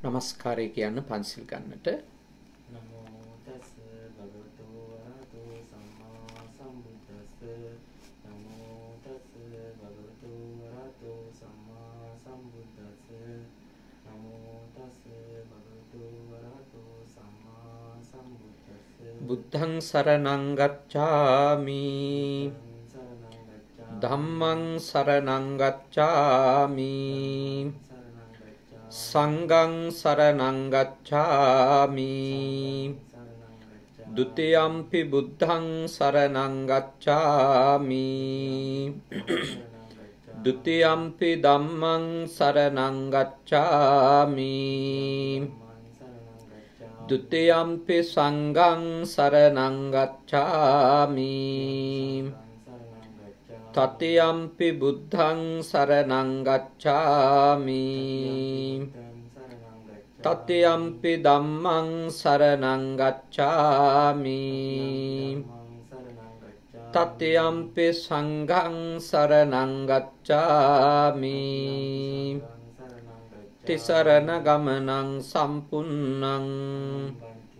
নමස්කාරය කියන්න පන්සිල් ගන්නට බුද්ධං සරණං ගච්ඡාමි ධම්මං සරණං ගච්ඡාමි සංගං සරණංගච්ඡාමි ဒုတိယ ම්පි බුද්ධං සරණංගච්ඡාමි ဒုတိယ ම්පි ධම්මං සරණංගච්ඡාමි ဒုတိယ ම්පි සංඝං සරණංගච්ඡාමි තතියම්පි බුද්ධං සරණංගච්ඡාමි තතියම්පි දම්මං සරණංගච්ඡාමි තතියම්පි සංඝං සරණංගච්ඡාමි තිසරණ ගමනං සම්පුන්නං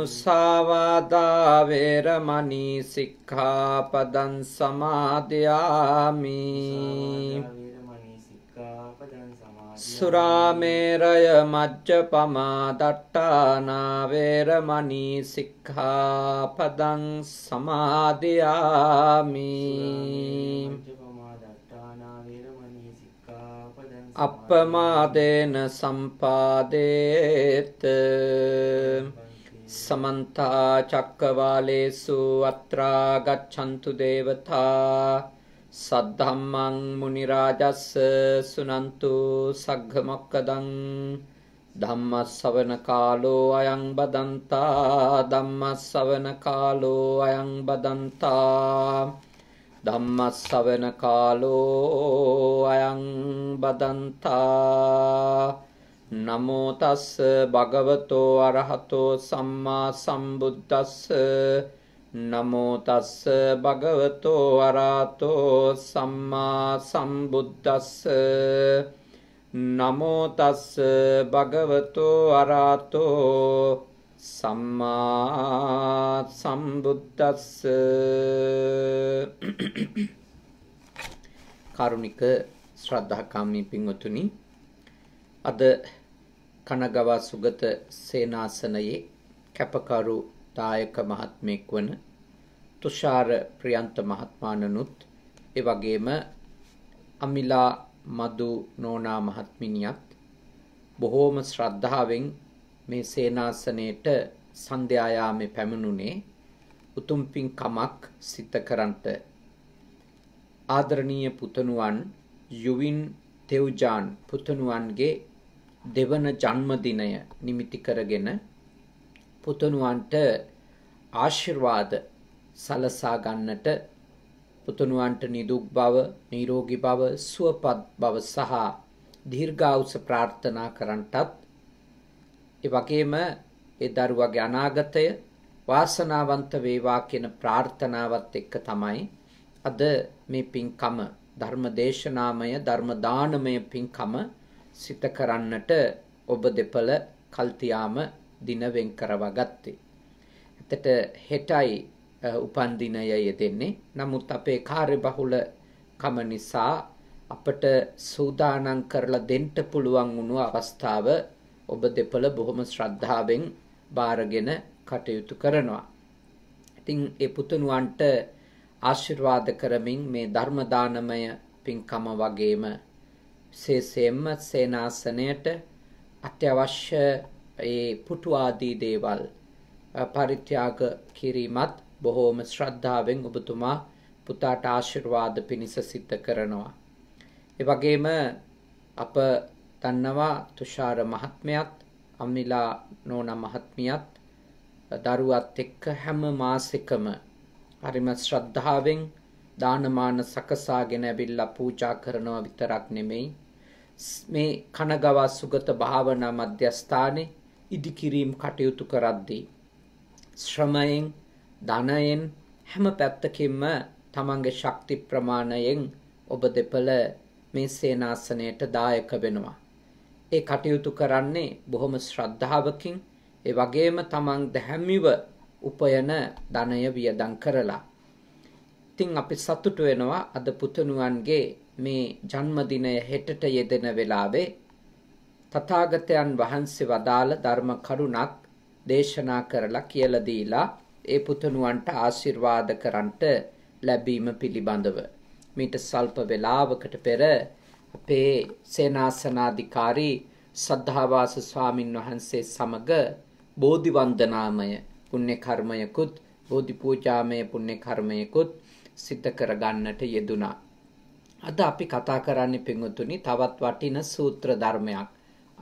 මුසාවාදාවේරමනී සික්ඛාපදන් සමාධයාමී සුරාමේරය මජ්ජපමා දට්ටානාවේරමනී සික්ඛාපදන් සමාධයාමී අපමාදේන සම්පාදේත සමන්තා චක්කවාලේසු අත්‍රා ගච්ඡන්තු දේවතා සද්ධම්මං මුනි රාජස්ස සුනන්තු සග්ග මොක්කදං ධම්ම ශ්‍රවණ කාලෝ අයං බදන්තා ධම්ම ශ්‍රවණ කාලෝ අයං බදන්තා ධම්ම ශ්‍රවණ කාලෝ අයං බදන්තා නමෝ තස්ස භගවතෝ අරහතෝ සම්මා සම්බුද්දස්ස නමෝ තස්ස භගවතෝ අරහතෝ සම්මා සම්බුද්දස්ස නමෝ තස්ස භගවතෝ අරහතෝ සම්මා සම්බුද්දස්ස කරුණික ශ්‍රද්ධාකාමී පින්වතුනි අද කනගවා සුගත සේනාසනයේ කැපකරු දායක මහත්මෙක් වන තුෂාර ප්‍රියන්ත මහත්මානනුත් ඒ වගේම අමිලා මදු නෝනා මහත්මිනියත් බොහෝම ශ්‍රද්ධාවෙන් මේ සේනාසනයට සන්ධ්‍යායාමේ පැමිණුනේ උතුම් පින්කමක් සිත කරන්ට ආදරණීය පුතණුවන් යුවින් තෙව්ජාන් පුතණුවන්ගේ දෙවන ජන්මදිනය නිමිති කරගෙන පුතණුවන්ට ආශිර්වාද සලසා ගන්නට පුතණුවන්ට නිදුක් බව, නිරෝගී බව, සුවපත් බව සහ දීර්ඝායුෂ ප්‍රාර්ථනා කරන්ටත් ඒ වගේම ඒ දරුවගේ අනාගතය වාසනාවන්ත වේවා කියන ප්‍රාර්ථනාවත් එක්ක තමයි අද මේ පින්කම ධර්ම දේශනාමය ධර්ම දානමය පින්කම සිත කරන්නට ඔබ දෙපළ කල්තියාම දින වෙන් කරවා ගත්තේ. එතට හෙටයි උපන්දිනය යෙදෙන්නේ. නමුත් අපේ කාර්යබහුල කම නිසා අපට සූදානම් කරලා දෙන්න පුළුවන් වුණු අවස්ථාව ඔබ දෙපළ බොහොම ශ්‍රද්ධාවෙන් බාරගෙන කටයුතු කරනවා. ඉතින් ඒ පුතුණුවන්ට ආශිර්වාද කරමින් මේ ධර්ම දානමය පින්කම වගේම විශේෂයෙන්ම සේනාසනයට අත්‍යවශ්‍ය ඒ පුටු ආදී දේවල් පරිත්‍යාග කිරීමත් බොහෝම ශ්‍රද්ධාවෙන් ඔබතුමා පුතාට ආශිර්වාද පිණිස සිද්ධ කරනවා. ඒ වගේම අප දන්නවා තුෂාර මහත්මයත් අම්මිලා නෝනා මහත්මියත් දරුවත් එක්ක හැම මාසෙකම හරිම ශ්‍රද්ධාවෙන් දානමාන සකසාගෙන ඇවිල්ලා පූජා කරනවා විතරක් නෙමෙයි මේ කනගවා සුගත භාවනා මධ්‍යස්ථානේ ඉදිකිරීම් කටයුතු කරද්දී ශ්‍රමයෙන් ධනයෙන් හැම පැත්තකින්ම තමන්ගේ ශක්ති ප්‍රමාණයෙන් ඔබ දෙපළ මේ සේනාසනයට දායක වෙනවා. ඒ කටයුතු කරන්නේ බොහොම ශ්‍රද්ධාවකින් ඒ වගේම තමන් දැහැමිව උපයන ධනය වියදම් කරලා ඉතින් අපි සතුටු වෙනවා අද පුතණුවන්ගේ මේ ජන්මදිනය හෙටට යෙදෙන වෙලාවේ තථාගතයන් වහන්සේ වදාළ ධර්ම කරුණක් දේශනා කරලා කියලා දීලා ඒ පුතණුවන්ට ආශිර්වාද කරන්නට ලැබීම පිළිබඳව මීට සල්ප වේලාවකට පෙර අපේ සේනාසනාධිකාරී සද්ධාවාස ස්වාමින් වහන්සේ සමග බෝධි වන්දනාමය පුණ්‍ය කර්මයකුත් බෝධි පූජාමය පුණ්‍ය කර්මයකුත් සිත කරගන්නට යෙදුනා. අද අපි කතා කරන්නේ පිඟුතුනි තවත් වටින සූත්‍ර ධර්මයක්.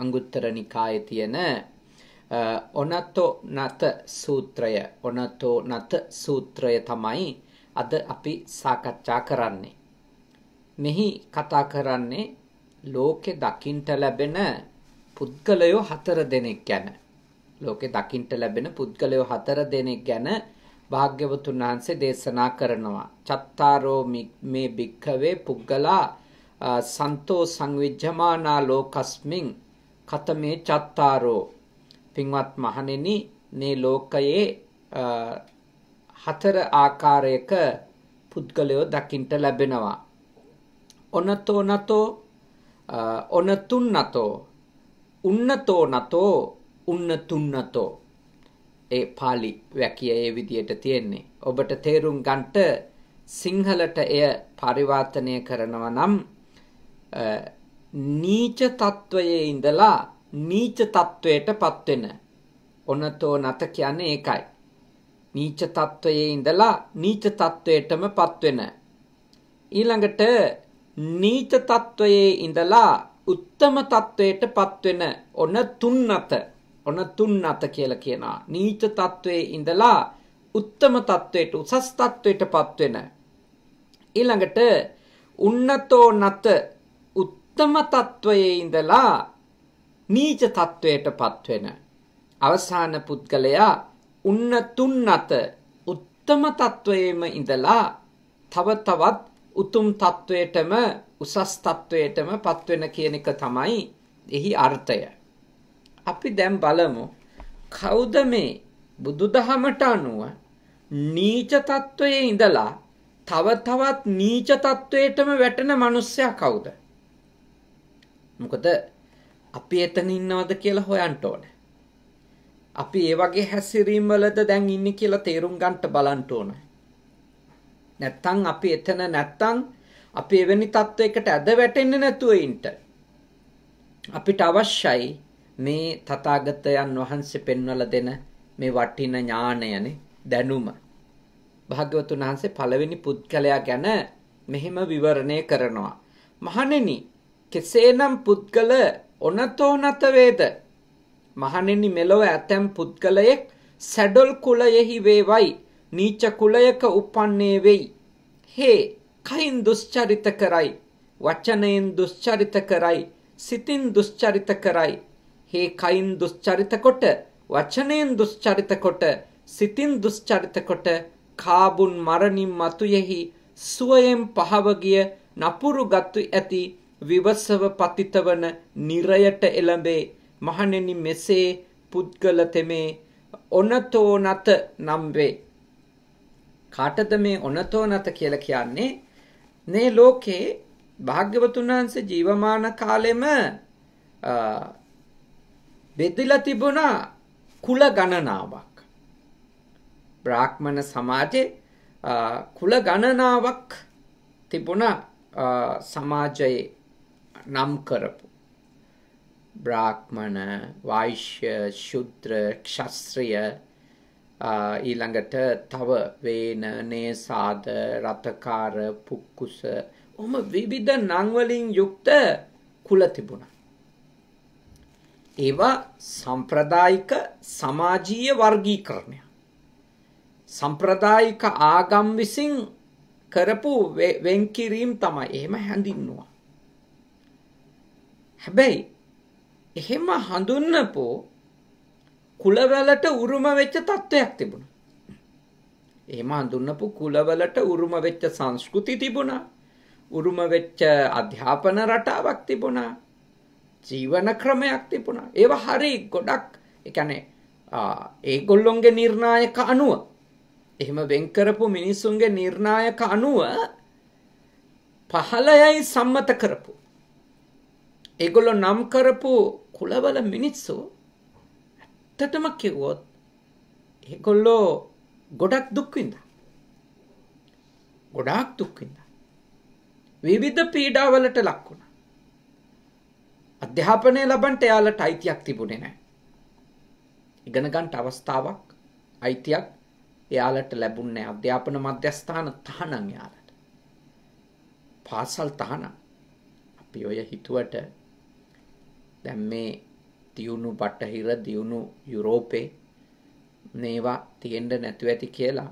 අංගුත්තර නිකායේ තියෙන ඔනතෝ නත සූත්‍රය. ඔනතෝ නත සූත්‍රය තමයි අද අපි සාකච්ඡා කරන්නේ. මෙහි කතා කරන්නේ ලෝකෙ දකින්ට ලැබෙන පුද්ගලයෝ හතර දෙනෙක් ගැන. ලෝකෙ දකින්ට ලැබෙන පුද්ගලයෝ හතර දෙනෙක් ගැන භාග්‍යවතුන් වහන්සේ දේශනා කරනවා. චත්තාරෝ මේ භික්ඛවේ පුද්ගලා සන්තෝ සංවිජ්ජමානා ලෝකස්මින් කතමේ චත්තාරෝ පින්වත් මහණෙනි මේ ලෝකයේ හතර ආකාරයක පුද්ගලයෝ දකින්ට ලැබෙනවා ඔනතෝ නතෝ ඔනතුන්නතෝ උන්නතෝ නතෝ උන්නතුන්නතෝ ඒ පාලි වැකිය ඒ විදියට තියෙන්නේ. ඔබට තේරුම් ගන්ට සිංහලට එය පරිවාර්තනය කරනව නම් නීච තත්ත්වයේ ඉඳලා නීච තත්ත්වයට පත්වෙන. ඔන්නතෝ නත කියන්නේ ඒකයි. නීච තත්ත්වයේ ඉඳලා නීච තත්ත්වයටම පත්වෙන. ඊළඟට නීච තත්ත්වයේ ඉඳලා උත්තම තත්ත්වයට පත්වෙන ඔන්න තුන්නත. ඔන්න තුන්නත කියලා කියනවා. නීච තත්වයේ ඉඳලා උත්තම තත්වයට උසස් තත්වයටපත් වෙන. ඊළඟට උන්නතෝ නත උත්තම තත්වයේ ඉඳලා නීච තත්වයටපත් වෙන. අවසාන පුද්ගලයා උන්න තුන්නත උත්තම තත්වයේම ඉඳලා තව තවත් උතුම් තත්වයටම උසස් තත්වයටම පත්වෙන කියන එක තමයි එහි අර්ථය. අපි දැන් බලමු කවුද මේ බුදුදහමට අනුව නීච තත්වයේ ඉඳලා තව තවත් නීච තත්වයටම වැටෙන මිනිස්සයා කවුද? මොකද අපි එතන ඉන්නවද කියලා හොයන්න ඕනේ. අපි ඒ වගේ හැසිරීම් වලද දැන් ඉන්නේ කියලා තේරුම් ගන්නට බලන්න ඕනේ. නැත්තම් අපි එතන නැත්තම් අපි එවැනි තත්වයකට ඇද වැටෙන්නේ නැතුව ඉන්න. අපිට අවශ්‍යයි මේ තථාගතයන් වහන්සේ පෙන්වලා දෙන මේ වටින ඥාණයනේ දැනුම. භාග්‍යවතුන් වහන්සේ පළවෙනි පුද්ගලයා ගැන මෙහෙම විවරණය කරනවා. මහණෙනි කෙසේනම් පුද්ගල ඔනතෝනත වේද? මහණෙනි මෙලොව ඇතැම් පුද්ගලයෙක් සැඩොල් කුලයෙහි වේවයි නීච කුලයක උපන්නේ වෙයි. හේ කයින් දුස්චරිත කරයි වචනයෙන් දුස්චරිත කරයි සිතින් දුස්චරිත කරයි හේ කයින් දුස්චරිත කොට වචනයෙන් දුස්චරිත කොට සිතින් දුස්චරිත කොට කාබුන් මරණින් මතුයෙහි සුවයෙන් පහව ගිය නපුරු ගතු ඇති විවසව පතිතවන නිරයට එළඹේ මහණෙනි මෙසේ පුද්ගල තෙමේ ඔනතෝ නත නම් වේ කාටද මේ ඔනතෝ නත කියලා කියන්නේ මේ ලෝකේ භාග්‍යවතුන් වහන්සේ ජීවමාන කාලෙම බෙදලා තිබුණා කුල ගණනාවක්. බ්‍රාහ්මණ සමාජයේ කුල ගණනාවක් තිබුණ සමාජයේ නම් කරපු. බ්‍රාහ්මණ වෛශ්‍ය ශුද්‍ර ක්ෂස්ත්‍රිය ඊළඟට තව වේන නේසාද රථකාර පුක්කුස ඔම විවිධ නංවලින් යුක්ත කුල තිබුණ. ඒවා සම්ප්‍රදායික සමාජීය වර්ගීකරණය. සම්ප්‍රදායික ආගම් විසින් කරපු වෙන්කිරීම් තමයි එහෙම හැඳින්නවා. හැබැයි එහෙම හඳුන්නපෝ කුලවලට උරුම වෙච්ච තත්ත්වයක් තිබුණා. එහෙම හඳුන්නපු කුලවලට උරුම වෙච්ච සංස්කෘති තිබුණා. උරුම වෙච්ච අධ්‍යාපන රටාවක් තිබුණා. ජීවන ක්‍රමයක් තිබුණා. ඒව හරි ගොඩක් එකනේ ඒගොල්ලොන්ගේ නිර්ණායක අනුව එහෙම වෙන්කරපු මිනිස්සුන්ගේ නිර්ණායක අනුව පහලයයි සම්මත කරපු. ඒගොල්ලො නම් කරපු කුලවල මිනිස්සු ඇත්තටම කිව්වොත් ඒගොල්ලෝ ගොඩක් දුක්විඳ. ගොඩාක් දුක්විඳ. විවිධ පීඩාවලට ලක්වුණ. අධ්‍යාපනය ලබන්ට එයාලට අයිතියක් තිබුණේ නෑ. ඉගෙනගන්ට අවස්ථාවක් අයිතියක් එයාලට ලැබුන්නේ අධ්‍යාපන මධ්‍යස්ථාන තහනම් යාලට. පාසල් තහනම් අපි ඔය හිතුවට දැම් මේ දියුණු බටහිර දියුණු යුරෝපේ නේවා තියෙන්ට නැතුව ඇති කියලා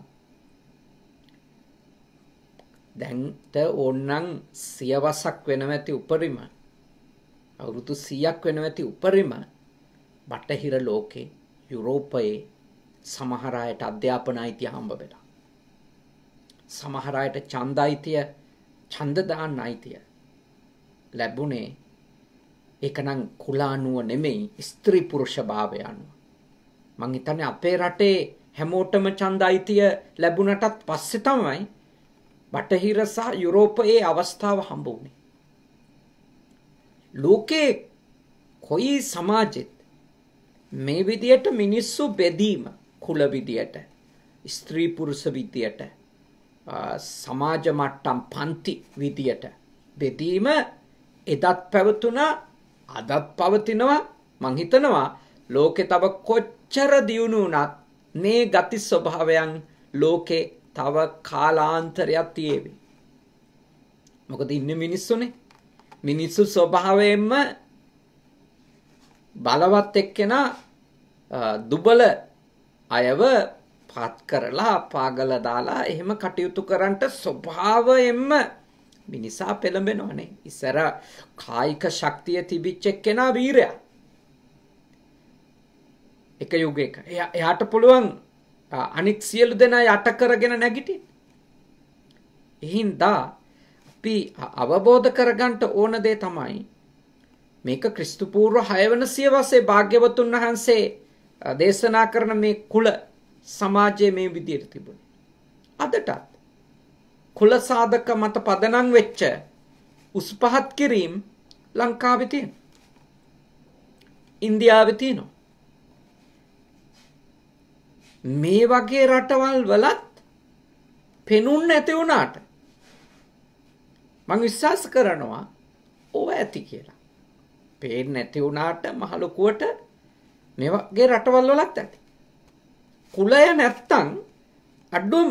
දැන්ට ඕන්නන් සියවසක් වෙනව ඇති උපරිමයි අවුරුදු 100ක් වෙනව ඇති උපරිම බටහිර ලෝකේ යුරෝපයේ සමහර අයට අධ්‍යාපන අයිතිය හම්බ වෙලා. සමහර අයට ඡන්ද අයිතිය ඡන්ද දාන්න අයිතිය ලැබුණේ ඒකනම් කුලානුව නෙමෙයි ස්ත්‍රී පුරුෂ භාවය අනුව. මං හිතන්නේ අපේ රටේ හැමෝටම ඡන්ද අයිතිය ලැබුණටත් පස්සේ තමයි බටහිර සහ යුරෝපයේ අවස්ථාව හම්බ වුණේ. ලෝකේ කොයි සමාජෙත් මේ විදියට මිනිස්සු බෙදීම කුල විදියට ස්ත්‍රී පුරුෂ විදියට සමාජ මට්ටම් පන්ති විදියට බෙදීම එදත් පැවතුනා අදත් පවතිනවා මං හිතනවා ලෝකෙ තව කොච්චර දියුණු වුණත් මේ ගති ස්වභාවයන් ලෝකේ තව කාලාන්තරයක් තියේවි. මොකද ඉන්න මිනිස්සුනේ මිනිස්සු ස්වභාවයෙන්ම බලවත් එක්කෙනා දුබල අයව පත් කරලා පාගල දාලා එහෙම කටයුතු කරන්නට ස්වභාවයෙන්ම මිනිසා පෙළඹෙනවනේ. ඉස්සර කායික ශක්තිය තිබිච්ච එක්කෙනා වීරයා. එක යුගයක. එයාට පුළුවන් අනික් සියලු දෙනා යට කරගෙන නැගිටින්න. එහින්දා අපි අවබෝධ කරගන්ට ඕන දේ තමයි මේක ක්‍රිස්තුපූර්ව හයවන සියවසේ භාග්‍යවතුන් වහන්සේ දේශනා කරන මේ කුල සමාජයේ මේ විදියට තිබුණ. අදටත් කුල සාධක මත පදනම් වෙච්ච උස් පහත් කිරීම් ලංකාවේ තියෙන. ඉන්දියාවේ තියෙනවා. මේ වගේ රටවල් වලත් පෙනුන්න ඇති වුණාට මං විශ්වාස කරනවා ඕව ඇති කියලා. පේන්නේ නැති වුණාට මහ ලොකුවට මේ වගේ රටවල් වලත් ඇති. කුලය නැත්තම් අඩුම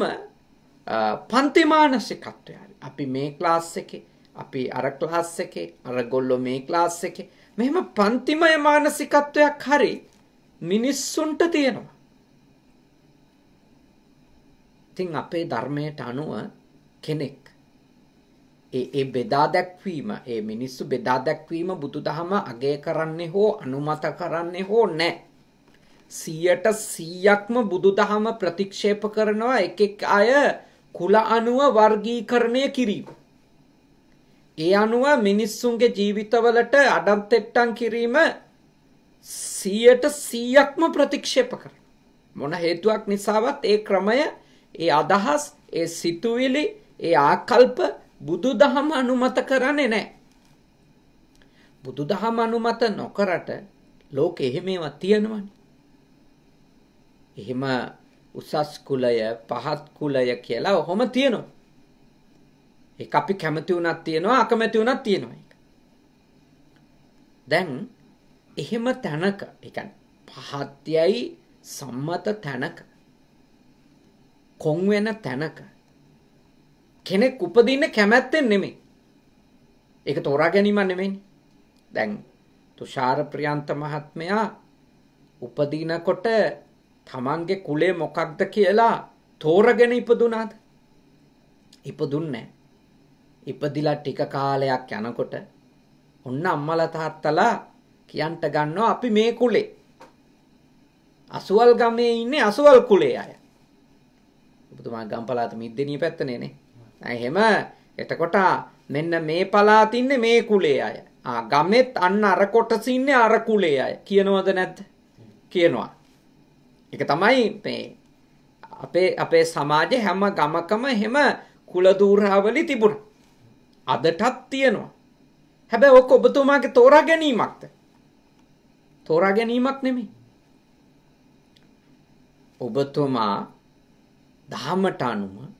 පන්ති මානසිකත්වය. අපි මේ ක්ලාස් එකේ, අපි අර ක්ලාස් එකේ, අරගොල්ලෝ මේ ක්ලාස් එකේ මෙහෙම පන්තිමය මානසිකත්වයක් හරි මිනිස්සුන්ට තියෙනවා. ඉතින් අපේ ධර්මයට අනුව කෙනෙක් ඒ බෙදා දැක්වීම ඒ මිනිස්සු බෙදා දැක්වීම බුදුදහම අගය කරන්නේ හෝ අනුමත කරන්නේ හෝ නෑ. සියට සීයක්ම බුදුදහම ප්‍රතික්ෂේප කරනවා එකෙක් අය කුල අනුව වර්ගීකරණය කිරීම. ඒ අනුව මිනිස්සුන්ගේ ජීවිතවලට අඩම්තෙට්ටන් කිරීම සියට සීයක්ම ප්‍රතික්ෂේප කර. මොන හේතුවක් නිසාවත් ඒ ක්‍රමය ඒ අදහස් ඒ සිතුවිලි ඒ ආකල්ප බුදු දහම අනුමත කරන්නේ නෑ. බුදු දහම අනුමත නොකරට ලෝක එහෙම ඒවා තියෙනවන. එහෙම උසස් කුලය පහත් කුලය කියලා ඔහොම තියෙනවා. ඒ අපි කැමති වුණත් තියෙනවා අකමැති වුණත් තියෙනවා එක. දැන් එහෙම තැනක එකන් පහත්යයි සම්මත තැනක කොංවෙන තැනක කෙනෙක් උපදින්න කැමැත්තෙන් නෙමෙයි. ඒක තෝරා ගැනීම නෙමෙයිනේ. දැන් තුෂාර ප්‍රියන්ත මහත්මයා උපදිනකොට තමන්ගේ කුලේ මොකක්ද කියලා තෝරගෙන ඉපදුනාද? ඉපදුන්නේ ඉපදිලා ටික කාලයක් යනකොට ඔන්න අම්මලා තාත්තලා කියන්ට ගන්නවා අපි මේ කුලේ. අසුවල් ගමේ ඉන්නේ අසුවල් කුලේ අය. ඔබතුමා ගම්පලාත මිද්දෙනිය පැත්තනේ නේ. එහෙම එතකොට මෙන්න මේ පලාතින්නේ මේ කුලේ අය. ගමෙත් අන්න අර කොටසින්නේ අර කුලේ අය කියනවද නැද්ද? කියනවා. එක තමයි මේ අපේ අපේ සමාජය හැම ගමකම හෙම කුලදූරාවලි තිබුණ. අදටත් තියෙනවා. හැබැ ඔක් ඔබතුමාගේ තෝරා ගැනීමක්ද. තෝරා ගැනීමක් නෙමි. ඔබතුමා දහමට අනුම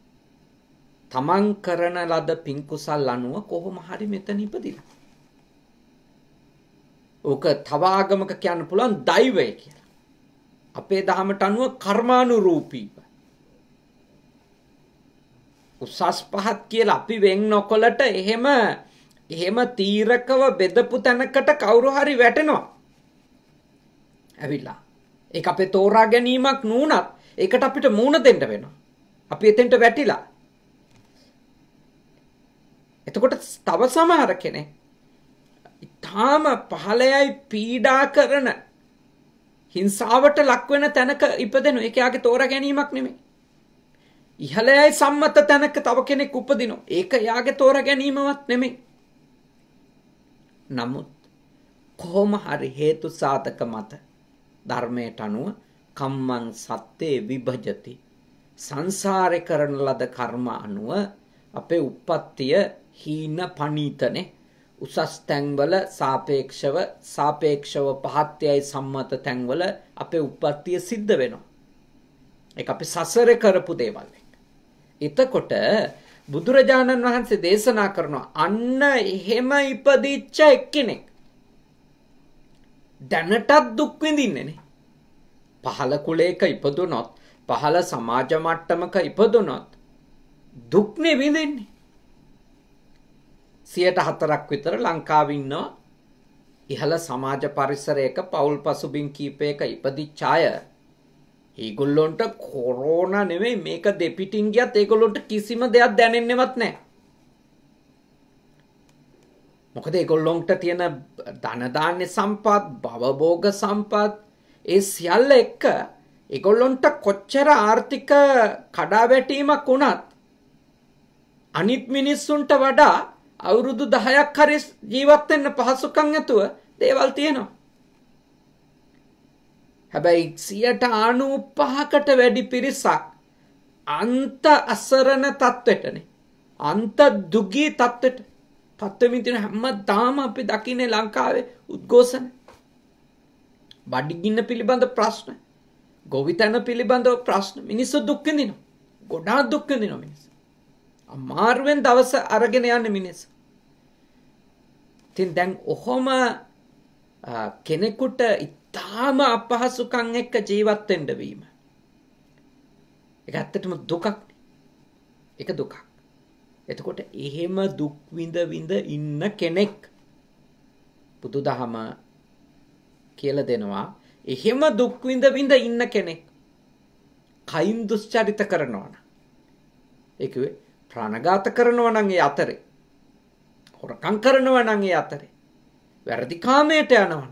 තමන් කරන ලද පින්කුසල් අනුව කොහොම හරි මෙතන ඉපදිලා. ඕක තව ආගමක කියන්න පුළුවන් දෛවය කියලා. අපේ දහමට අනුව කර්මානුරූපීව. උසස් පහත් කියලා අපි වෙන් නොකොලට එහෙම එහෙම තීරකව බෙදපු තැනකට කවුරු හරි වැටෙනවා. ඇවිල්ලා. ඒක අපේ තෝරා ගැනීමක් නුනත් ඒකට අපිට මූණ දෙන්න වෙනවා. අපි එතෙන්ට වැටිලා එතකොට තව සමහර කෙනෙක් ඉතාම පහලයයි පීඩා කරන හිංසාවට ලක්වෙන තැනක ඉපදෙනු ඒක යාගේ තෝරා ගැනීමක් නෙමෙයි. ඉහළයයි සම්මත තැනක තව කෙනෙක් උපදිනවා. ඒක යාගේ තෝරා ගැනීමවත් නෙමෙයි. නමුත් කොහොම හරි හේතු සාධක මත ධර්මයට අනුව කම්මං සත්තේ විභජති. සංසාරේ කරන ලද කර්ම අනුව අපේ උප්පත්තිය හීන පනීතනේ උසස් තැන්වල සාපේක්ෂව සාපේක්ෂව පහත්යයි සම්මත තැන්වල අපේ උප්පත්තිය සිද්ධ වෙනවා. එක අපි සසර කරපු දේවල් එක. එතකොට බුදුරජාණන් වහන්සේ දේශනා කරනවා අන්න එහෙම ඉපදිච්ච එක්කෙනෙක්. දැනටත් දුක් විඳින්නේනේ. පහළ කුලයක ඉපදුනොත් පහළ සමාජ මට්ටමක ඉපදුනොත් දුක්නේ විඳින්නේ. සියට හතරක් විතර ලංකාවින්නවා ඉහළ සමාජ පරිසරයක පවුල් පසුබින් කීපයක ඉපදිච්චාය ඒගොල්ලොන්ට කොරෝණ නෙවෙයි මේක දෙපිටින් ගියත් ඒගොල්ලොන්ට කිසිම දෙයක් දැනෙන්නෙවත් නෑ. මොකද ඒගොල්ලොන්ට තියෙන ධනධාන්‍ය සම්පත් බවබෝග සම්පත් ඒ සියල්ල එක්ක ඒගොල්ලොන්ට කොච්චර ආර්ථික කඩාවැටීමක් වුණත් අනිත් මිනිස්සුන්ට වඩා අවුරුදු 10ක් හරි ජීවත් වෙන්න පහසුකම් ඇතුව දේවල් තියෙනවා. හැබැයි 95කට වැඩි පිරිසක් අන්ත අසරණ තත්වෙටනේ. අන්ත දුගී තත්වෙට පත්වමින් තියෙන හැමදාම අපි දකින්නේ ලංකාවේ උද්ඝෝෂණ. බඩගින්න පිළිබඳ ප්‍රශ්න, ගොවිතැන පිළිබඳ ප්‍රශ්න මිනිස්සු දුක් විඳිනවා. ගොඩාක් දුක් විඳිනවා මිනිස්සු. අමාරුවෙන් දවස අරගෙන යන්නේ මිනිස්සු. තින් දැන් ඔහොම කෙනෙකුට ඉතාම අපහසුකං එක්ක ජීවත්තෙන්ඩවීම. එක ඇත්තටම දුකක් එක දුකක්. එතකොට එහෙම දුක්විඳ විඳ ඉන්න කෙනෙක් බුදු දහම කියල දෙනවා එහෙම දුක්විඳ විඳ ඉන්න කෙනෙක් කයින් දුෂ්චරිත කරනවන එක ප්‍රාණගාත කරනවනගේ අතරේ හොරකං කරනව නං ඒ අතරේ වැරදි කාමයට යනවන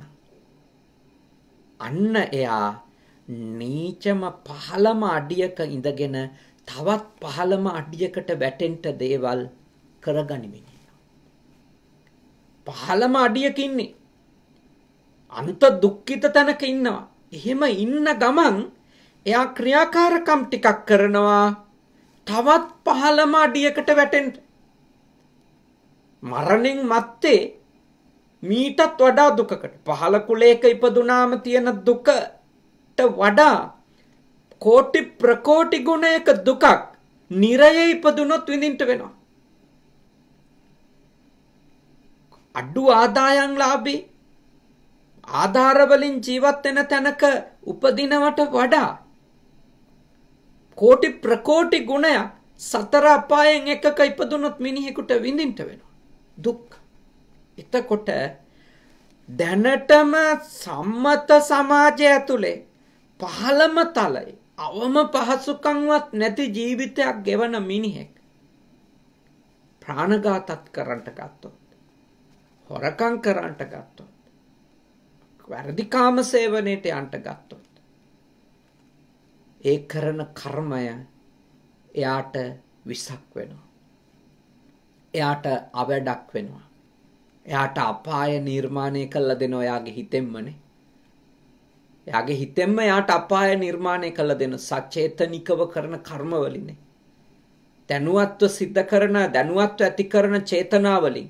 අන්න එයා නීචම පහළම අඩියක ඉඳගෙන තවත් පහළම අඩියකට වැටෙන්ට දේවල් කරගනිමින් පහළම අඩියක ඉන්නේ අන්ත දුක්ඛිත තැනක ඉන්නවා එහෙම ඉන්න ගමන් එයා ක්‍රියාකාරකම් ටිකක් කරනවා තවත් පහළම අඩියකට වැටෙන්ට මරණින් මත්තේ මීටත් වඩා දුකකට පහළ කුලේක ඉපදුනාම තියෙන දුකට වඩා කෝටි ප්‍රකෝටි ගුණයක දුකක් නිරයේ ඉපදුනොත් විඳින්ට වෙනවා. අඩු ආදායන් ලාබී ආධාරවලින් ජීවත් වෙන තැනක උපදිනවට වඩා කෝටි ප්‍රකෝටි ගුණයක් සතර අපායෙන් එකක ඉපදුනොත් මිනිහෙකුට විඳින්ට වෙනවා. දුක්. එතකොට දැනටම සම්මත සමාජය ඇතුළේ පහළම තලයි අවම පහසුකංවත් නැති ජීවිතයක් ගෙවන මිනිහෙක් ප්‍රාණඝාතත් කරන්නට ගත්තොත් හොරකං කරන්නට ගත්තොත් වැරදිකාම සේවනයට යන්ට ගත්තොත් ඒ කරන කර්මය එයාට විසක් වෙනවා එයාට අවඩක් වෙනවා. එයාට අපාය නිර්මාණය කළා දෙන ඔයාගේ හිතෙන්මනේ. එයාගේ හිතෙන්ම එයාට අපාය නිර්මාණය කළා දෙන සචේතනිකව කරන කර්මවලිනේ. දැනුවත්ව සිද්ධ කරන දැනුවත්ව ඇති කරන චේතනාවලින්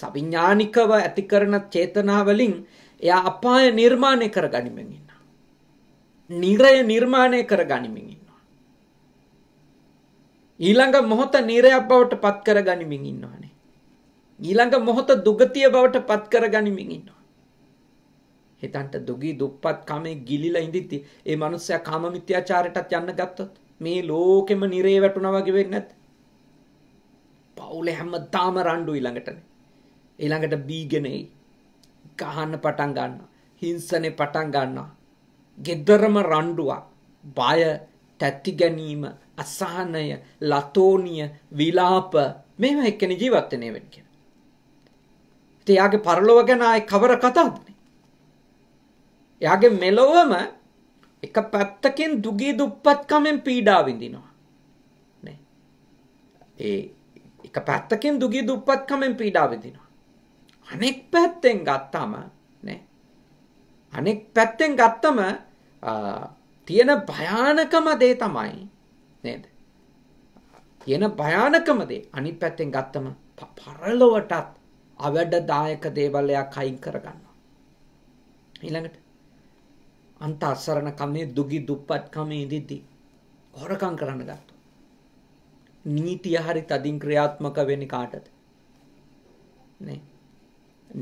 සවිඥානිකව ඇති කරන චේතනාවලින් එයා අපාය නිර්මාණය කරගනිමින් ඉන්නවා. නිරය නිර්මාණය කරගනිමින් ඊළඟ මොහොත නිරයක් බවට පත් කර ගනිමින් ඉන්නවානේ. ඊළඟ මොහොත දුගතිය බවට පත් කර ගනිමින් ඉන්නවා. හිතන්ට දුගී දුප්පත් කමේ ගිලිලා ඉඳිති ඒ මනුස්සයා කාම මිත්‍යාචාරයටත් යන්න ගත්තොත් මේ ලෝකෙම නිරේ වැටුණා වගේ වෙන්නේ නැද්ද? පවුලේ හැමදාම රණ්ඩු ඊළඟටනේ. ඊළඟට බීගෙන එයි. ගහන්න පටන් ගන්නවා. හිංසනේ පටන් ගන්නවා. ගෙදරම රණ්ඩුවක්. බය, තැති ගැනීම, අසහනය ලතෝනිය විලාප මේම එක්කෙන ජීවත්වනය වෙන් කියෙන. ඉති යාගේ පරලොව ගැනයි කවර කතාත්නේ. යාගේ මෙලොවම එක පැත්තකින් දුගී දුප්පත්කමෙන් පීඩා විඳිනවා. ඒ එක පැත්තකින් දුගී දුප්පත්කමෙන් පීඩා විඳිනවා. අනෙක් පැත්තෙන් ගත්තම අනෙක් පැත්තෙන් ගත්තම තියෙන භයානකම දේ තමයි නේද? තියෙන භයානකම දේ අනිත් පැත්තෙන් ගත්තම පරලොවටත් අවැඩදායක දේවල් එයා කයින් කරගන්නවා. ඊළඟට අන්ත අසරණ කමේ දුගී දුප්පත් කමේ ඉඳිද්දී හොරකම් කරන්න ගත්තා. නීතිය හරි තදින් ක්‍රියාත්මක වෙන්නේ කාටද? නේ.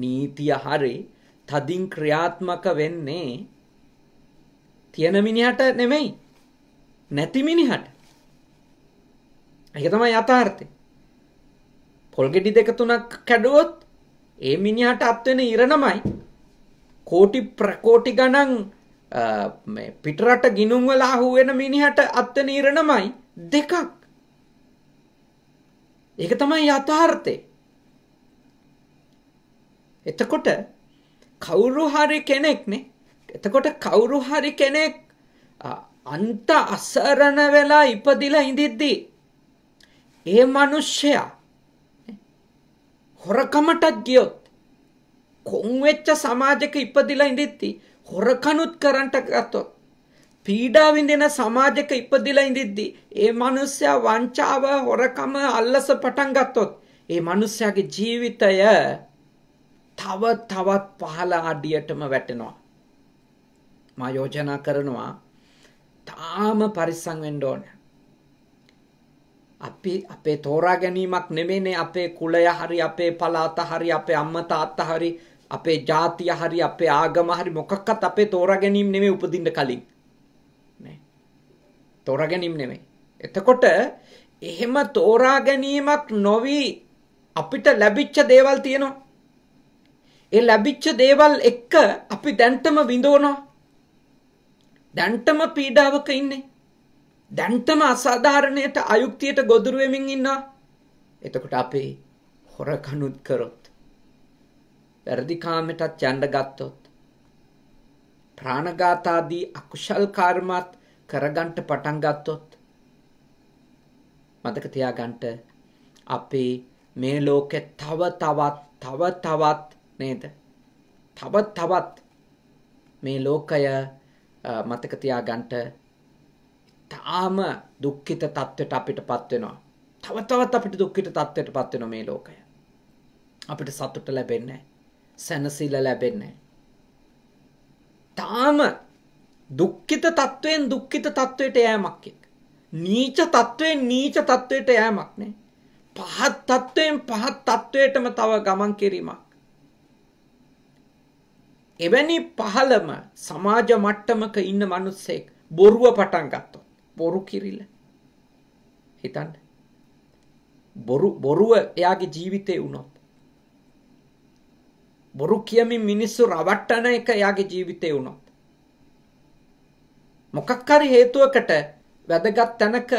නීතිය හරි තදින් ක්‍රියාත්මක වෙන්නේ තියෙන මිනිහට නෙමෙයි. නැති මිනිහට. එක තමයි යථාර්ථය පොල්ගෙඩි දෙක තුනක් කැඩුවොත් ඒ මිනිහට අත්වෙන ඉරණමයි කෝටි ප්‍රකෝටි ගණන් පිටරට ගිනුම්වල අහුවෙන මිනිහට අත්වෙන ඉරණමයි දෙකක් ඒක තමයි යථාර්ථය එතකොට කවුරු හරි කෙනෙක්නේ එතකොට කවුරු හරි කෙනෙක් අන්ත අසරණ වෙලා ඉපදිලා ඉඳිද්දී ඒ මිනිස්සයා හොරකමටත් ගියොත් කොංවෙච්ච සමාජක ඉපදිලා ඉඳිද්දි හොරකනුත් කරන්ට ගත්තොත් පීඩා විඳින සමාජක ඉපදිලා ඉඳිද්දි ඒ මිනිස්සයා වංචාව හොරකම අල්ලස පටන් ගත්තොත් ඒ මිනිස්සයාගේ ජීවිතය තව තවත් පහළ අඩියටම වැටෙනවා මා යෝජනා කරනවා තාම පරිස්සම් වෙන්න ඕනේ අපි අපේ තෝරා ගැනීමක් නෙමෙයිනේ අපේ කුලය හරි අපේ පළාත හරි අපේ අම්මා තාත්තා හරි අපේ ජාතිය හරි අපේ ආගම හරි මොකක්වත් අපේ තෝරා ගැනීම නෙමෙයි උපදින්න කලින් නේ තෝරා ගැනීම නෙමෙයි එතකොට එහෙම තෝරා ගැනීමක් නොවි අපිට ලැබිච්ච දේවල් තියෙනවා ඒ ලැබිච්ච දේවල් එක්ක අපි දැන්ටම විඳවනවා දැන්ටම පීඩාවක ඉන්නේ දැන්ටම අසාධාරණයට අයුක්තියට ගොදුරු වෙමින් ඉන්නවා. එතකොට අපේ හොරකනුත් කරොත් වැරදි කාමයටත් යන්න ගත්තොත් ප්‍රාණඝාතාදී අකුශල් කර්මත් කරගන්න පටන් ගත්තොත් මතක තියාගන්න අපේ මේ ලෝකේ තව තවත් තව තවත් නේද තව තවත් මේ ලෝකය මතක තියාගන්න තාම දුක්ඛිත තත්ත්වයට අපිටපත් වෙනවා. තව තවත් අපිට දුක්ඛිත තත්ත්වයටපත් වෙනවා මේ ලෝකය. අපිට සතුට ලැබෙන්නේ සැනසීම ලැබෙන්නේ තාම දුක්ඛිත තත්වයෙන් දුක්ඛිත තත්වයට යෑමක් එක්ක. නීච තත්වයෙන් නීච තත්වයට යෑමක් නේ. පහත් තත්වයෙන් පහත් තත්වයටම තව ගමන් කිරීමක්. එවැනි පහළම සමාජ මට්ටමක ඉන්න මිනිස්සෙක් බොරුව පටන් ගත්තොත් බොරු කිරිල හිතන්න බොරු බොරුව එයාගේ ජීවිතේ වුණොත් බොරු කියමින් මිනිස්සු රවට්ටන එක එයාගේ ජීවිතේ වුණොත් මොකක් හරි හේතුවකට වැදගත් තැනක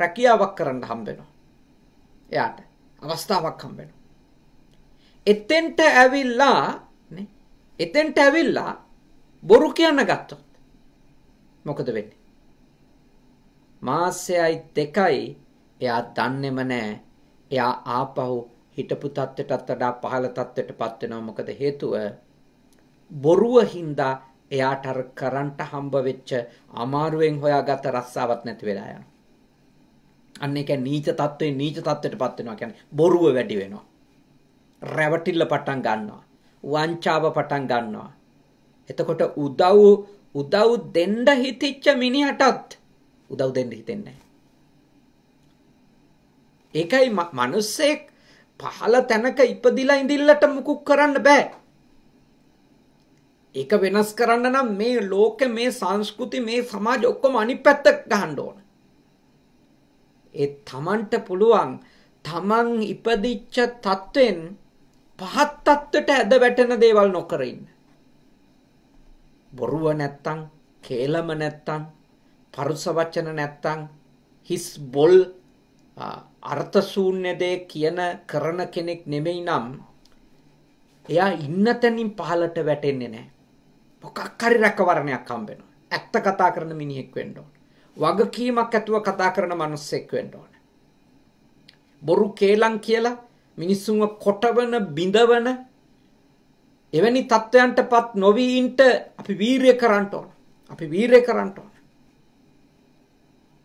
රැකියාවක් කරන්න හම්බෙනවා එයාට අවස්ථාවක් හම්බෙනවා එතෙන්ට ඇවිල්ලා එතෙන්ට ඇවිල්ලා බොරු කියන්න ගත්තොත් මොකද වෙන්නේ මාසයයි දෙකයි එයා දන්නේම නැහැ. එයා ආපහු හිටපු තත්ත්වයටත් වඩා පහළ තත්ත්වයටපත් වෙනවා. මොකද හේතුව බොරුව හින්දා එයාට අර කරන්ට හම්බ වෙච්ච අමාරුවෙන් හොයාගත්ත රස්සාවක් නැති වෙලා යනවා. අන්න ඒක නීච තත්ත්වෙන් නීච තත්ත්වයටපත් වෙනවා කියන්නේ බොරුව වැඩි වෙනවා. රැවටිල්ල පටන් ගන්නවා. වංචාව පටන් ගන්නවා. එතකොට උදව් උදව් දෙන්න හිතිච්ච මිනිහටත් උදව් දෙන්න හිතෙන්නේ ඒකයි මිනිස්සෙක් පහළ තැනක ඉපදිලා ඉඳිල්ලට මුකුත් කරන්න බෑ. ඒක වෙනස් කරන්න නම් මේ ලෝකේ මේ සංස්කෘති මේ සමාජ ඔක්කොම අනිත් පැත්ත ගහන්න ඕන. ඒ තමන්ට පුළුවන් තමන් ඉපදිච්ච තත්වෙන් පහත් තත්ත්වයට ඇද වැටෙන දේවල් නොකර ඉන්න. බොරුව නැත්තම්, කේලම නැත්තම්, පරුස වචන නැත්තං හිස් බොල් අර්ථශූන්‍ය දේ කියන කරන කෙනෙක් නෙමෙයි නම් එයා ඉන්න තැනින් පහලට වැටෙන්නේ නැහැ. මොකක් හරි රැකවරණයක් හම්බෙනවා. ඇත්ත කතා කරන මිනිහෙක් වෙන්න ඕන. වගකීමක් ඇතුව කතා කරන මිනිස්සෙක් වෙන්න ඕන. බොරු කේලම් කියලා මිනිස්සුන්ව කොටවන බිඳවන එවැනි තත්ත්වයන්ටපත් නොවීන්ට අපි වීරය කරන්න ඕන. අපි වීරය කරන්න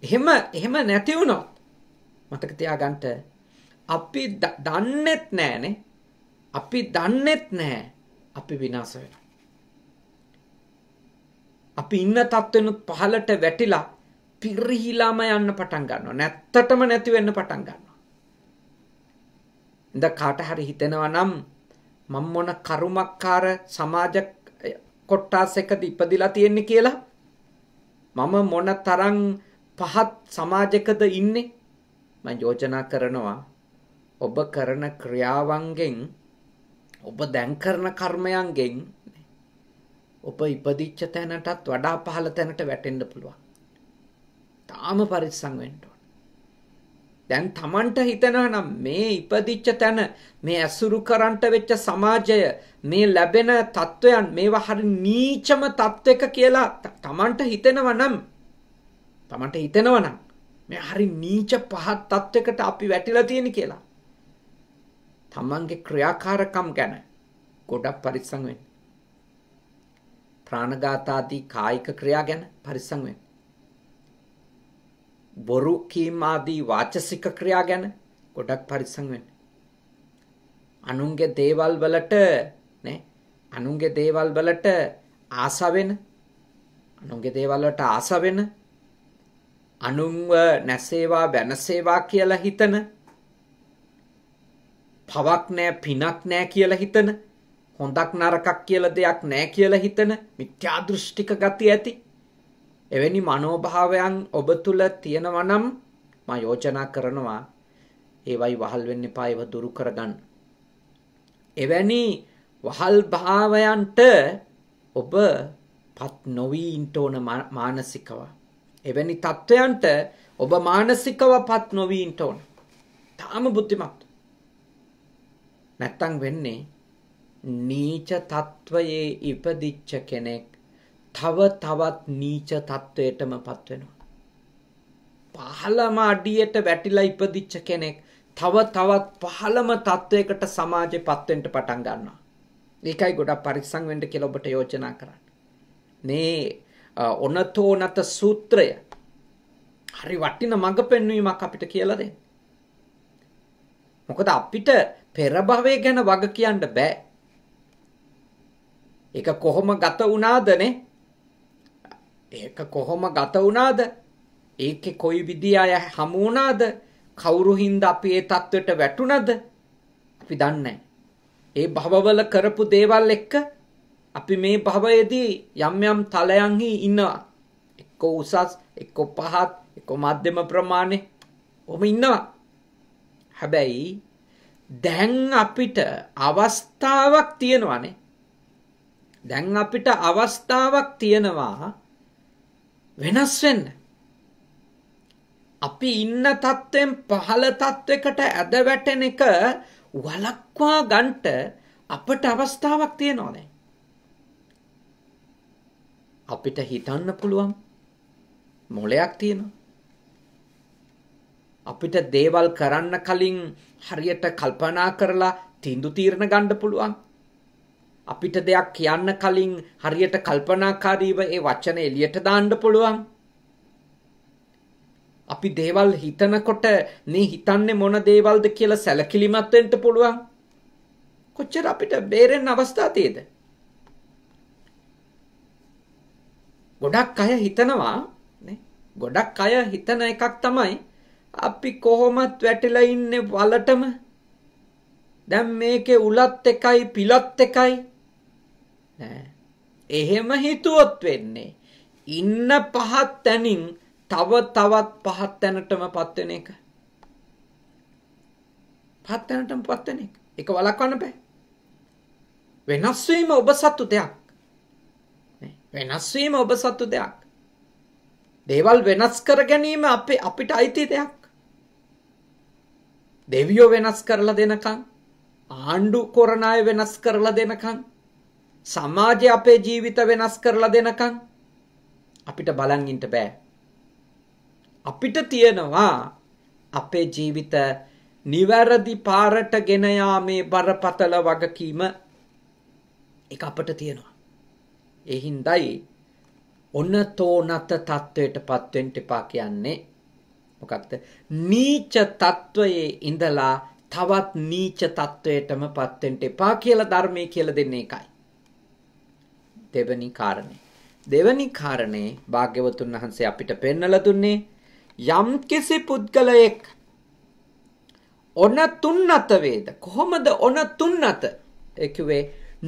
එහෙම එහෙම නැති වුණොත් මතක තියාගන්න අපි දන්නෙත් නෑනේ අපි දන්නෙත් නෑ අපි විනාශ වෙනවා අපි ඉන්න තත්ත්වෙනුත් පහලට වැටිලා පිරිහිලාම යන්න පටන් ගන්නවා නැත්තටම නැති වෙන්න පටන් ගන්නවා ඉඳ කාට හරි හිතෙනවා නම් මම මොන කරුමක්කාර සමාජ කොට්ටාස් එකද ඉපදිලා තියෙන්නේ කියලා මම මොන තරම් පහත් සමාජකද ඉන්නේ මම යෝජනා කරනවා ඔබ කරන ක්‍රියාවන්ගෙන් ඔබ දැන් කරන කර්මයන්ගෙන් ඔබ ඉපදිච්ච තැනටත් වඩා පහළ තැනට වැටෙන්න පුළුවන්. තාම පරිස්සම් වෙන්න ඕන. දැන් Tamanට හිතනවා නම් මේ ඉපදිච්ච තැන මේ ඇසුරු කරන්ට වෙච්ච සමාජය මේ ලැබෙන තත්වයන් මේවා හරි නීචම තත්වයක කියලා Tamanට හිතෙනවා නම් තමන්ට හිතෙනවනම් මේ හරි නීච පහත් තත්වයකට අපි වැටිලා තියෙන කියලා. තමන්ගේ ක්‍රියාකාරකම් ගැන ගොඩක් පරිස්සම් වෙන්න. ප්‍රාණඝාතාදී කායික ක්‍රියා ගැන පරිස්සම් වෙන්න. බොරු කීම් ආදී වාචසික ක්‍රියා ගැන ගොඩක් පරිස්සම් වෙන්න. අනුන්ගේ දේවල් වලට නේ අනුන්ගේ දේවල් වලට ආස වෙන අනුන්ගේ දේවල් වලට ආස වෙන අනුන්ව නැසේවා වැනසේවා කියලා හිතන පවක් නෑ පිනක් නෑ කියලා හිතන හොඳක් නරකක් කියලා දෙයක් නෑ කියලා හිතන මිත්‍යා දෘෂ්ටික ගති ඇති එවැනි මනෝභාවයන් ඔබ තුල තියෙනවා නම් මා යෝජනා කරනවා ඒවයි වහල් වෙන්න එපා ඒව දුරු කරගන්න. එවැනි වහල් භාවයන්ට ඔබ පත් නොවී ඉන්න ඕන මානසිකව එවැනි තත්ත්වයන්ට ඔබ මානසිකවපත් නොවී ඉන්න ඕන. තාම බුද්ධිමත්. නැත්තම් වෙන්නේ නීච තත්වයේ ඉපදිච්ච කෙනෙක් තව තවත් නීච තත්වයටමපත් වෙනවා. පහළම අඩියට වැටිලා ඉපදිච්ච කෙනෙක් තව තවත් පහළම තත්වයකට සමාජයේපත් වෙන්න පටන් ගන්නවා. ඒකයි ගොඩක් පරිස්සම් වෙන්න කියලා ඔබට යෝජනා කරන්න. මේ ඔනතෝ නත සූත්‍රය හරි වටින මඟ පෙන්වීමක් අපිට කියලා දෙන්න. මොකද අපිට පෙරභවය ගැන වග කියන්න බෑ. ඒක කොහොම ගත වුණාදනේ? ඒක කොහොම ගත වුණාද? ඒකේ කොයි විදිය අය හමු වුණාද? කවුරු හින්දා අපි ඒ தത്വෙට වැටුණද? අපි දන්නේ නැහැ. ඒ භවවල කරපු දේවල් එක්ක අපි මේ භවයේදී යම් යම් තලයන්හි ඉන්නවා. එක්ක උසස්, එක්ක පහත්, එක්ක මධ්‍යම ප්‍රමාණය. ඔහම ඉන්නවා. හැබැයි දැන් අපිට අවස්ථාවක් තියෙනවානේ. දැන් අපිට අවස්ථාවක් තියෙනවා වෙනස් වෙන්න. අපි ඉන්න තත්ත්වෙන් පහළ තත්ත්වයකට ඇද වැටෙන එක වලක්වා ගන්නට අපට අවස්ථාවක් තියෙනවානේ. අපිට හිතන්න පුළුවන් මොලයක් තියෙනවා. අපිට දේවල් කරන්න කලින් හරියට කල්පනා කරලා තින්දු තීරණ ගන්න පුළුවන්. අපිට දෙයක් කියන්න කලින් හරියට කල්පනාකාරීව ඒ වචන එළියට දාන්න පුළුවන්. අපි දේවල් හිතනකොට මේ හිතන්නේ මොන දේවල්ද කියලා සැලකිලිමත් වෙන්න පුළුවන්. කොච්චර අපිට බේරෙන්න අවස්ථා තියෙද? ගොඩක් අය හිතනවා ගොඩක් අය හිතන එකක් තමයි අපි කොහොමත් වැටිලා ඉන්නේ වලටම දැන් මේකේ උලත් එකයි පිලත් එකයි නෑ එහෙම හිතුවොත් වෙන්නේ ඉන්න පහත් තැනින් තව තවත් පහත් තැනටම පත් වෙන එක පහත් තැනටම පත් වෙන එක ඒක වළක්වන්න බෑ වෙනස් වීම ඔබ සතු දෙයක් වෙනස්වීම ඔබ සතු දෙයක්. දේවල් වෙනස් කර ගැනීම අපේ අපිට අයිති දෙයක්. දෙවියෝ වෙනස් කරලා දෙනකන් ආණ්ඩු කරන අය වෙනස් කරලා දෙනකන් සමාජය අපේ ජීවිත වෙනස් කරලා දෙනකන් අපිට බලන් ඉන්න බෑ. අපිට තියෙනවා අපේ ජීවිත නිවැරදි පාරට ගෙන යාමේ බරපතල වගකීම ඒක අපට තියෙනවා. එහින්දයි ඔන්න තෝනත තත්ත්වයට පත්වෙන්ට එපා කියන්නේ මොකක්ද නීච තත්ත්වයේ ඉඳලා තවත් නීච තත්ත්වයටම පත්වෙන්ට එපා කියලා ධර්මය කියල දෙන්නේ එකයි. දෙවනි කාරණය. දෙවනි කාරණේ භාග්‍යවතුන් වහන්සේ අපිට පෙන්නල දුන්නේ යම් කෙසි පුද්ගලයෙක් ඔන තුන්නත වේද කොහොමද ඔන තුන්නත එකවේ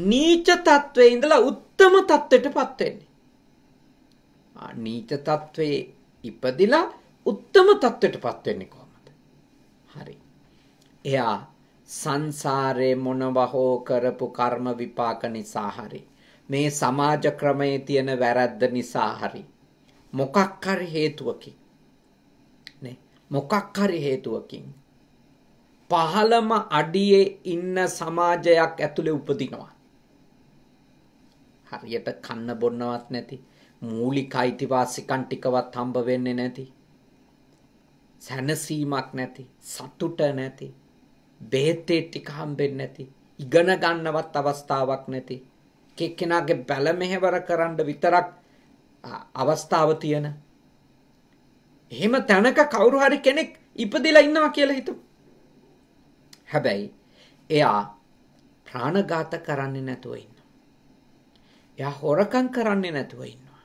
නීච තත්ත්වයේ ඉඳලා උත් උත්තරම தත්වෙට පත් වෙන්නේ. නීච தත්වයේ ඉපදිලා උත්තරම தත්වෙට පත් වෙන්නේ කොහොමද? හරි. එයා සංසාරේ මොනවා හෝ කරපු කර්ම විපාක නිසා හරි මේ සමාජ ක්‍රමයේ තියෙන වැරද්ද නිසා හරි මොකක් හරි හේතුවකින් නේ මොකක් හරි හේතුවකින් පහළම අඩියේ ඉන්න සමාජයක් ඇතුලේ උපදිනවා හරියට කන්න බොන්නවත් නැති මූලික අයිතිවාසිකම් ටිකවත් හම්බ වෙන්නේ නැති සැනසීමක් නැති සතුට නැති බෙහෙතේ ටික හම්බෙන්නේ නැති ඉගෙන ගන්නවත් අවස්ථාවක් නැති කෙක්කෙනාගේ බැල මෙහෙවර කරන්න විතරක් අවස්ථාව තියෙන එහෙම තැනක කවුරු හරි කෙනෙක් ඉපදිලා ඉන්නවා කියලා හිතමු හැබැයි එයා ප්‍රාණඝාත කරන්නේ නැතුව ඉන්න එයා හොරකම් කරන්නේ නැතුව ඉන්නවා.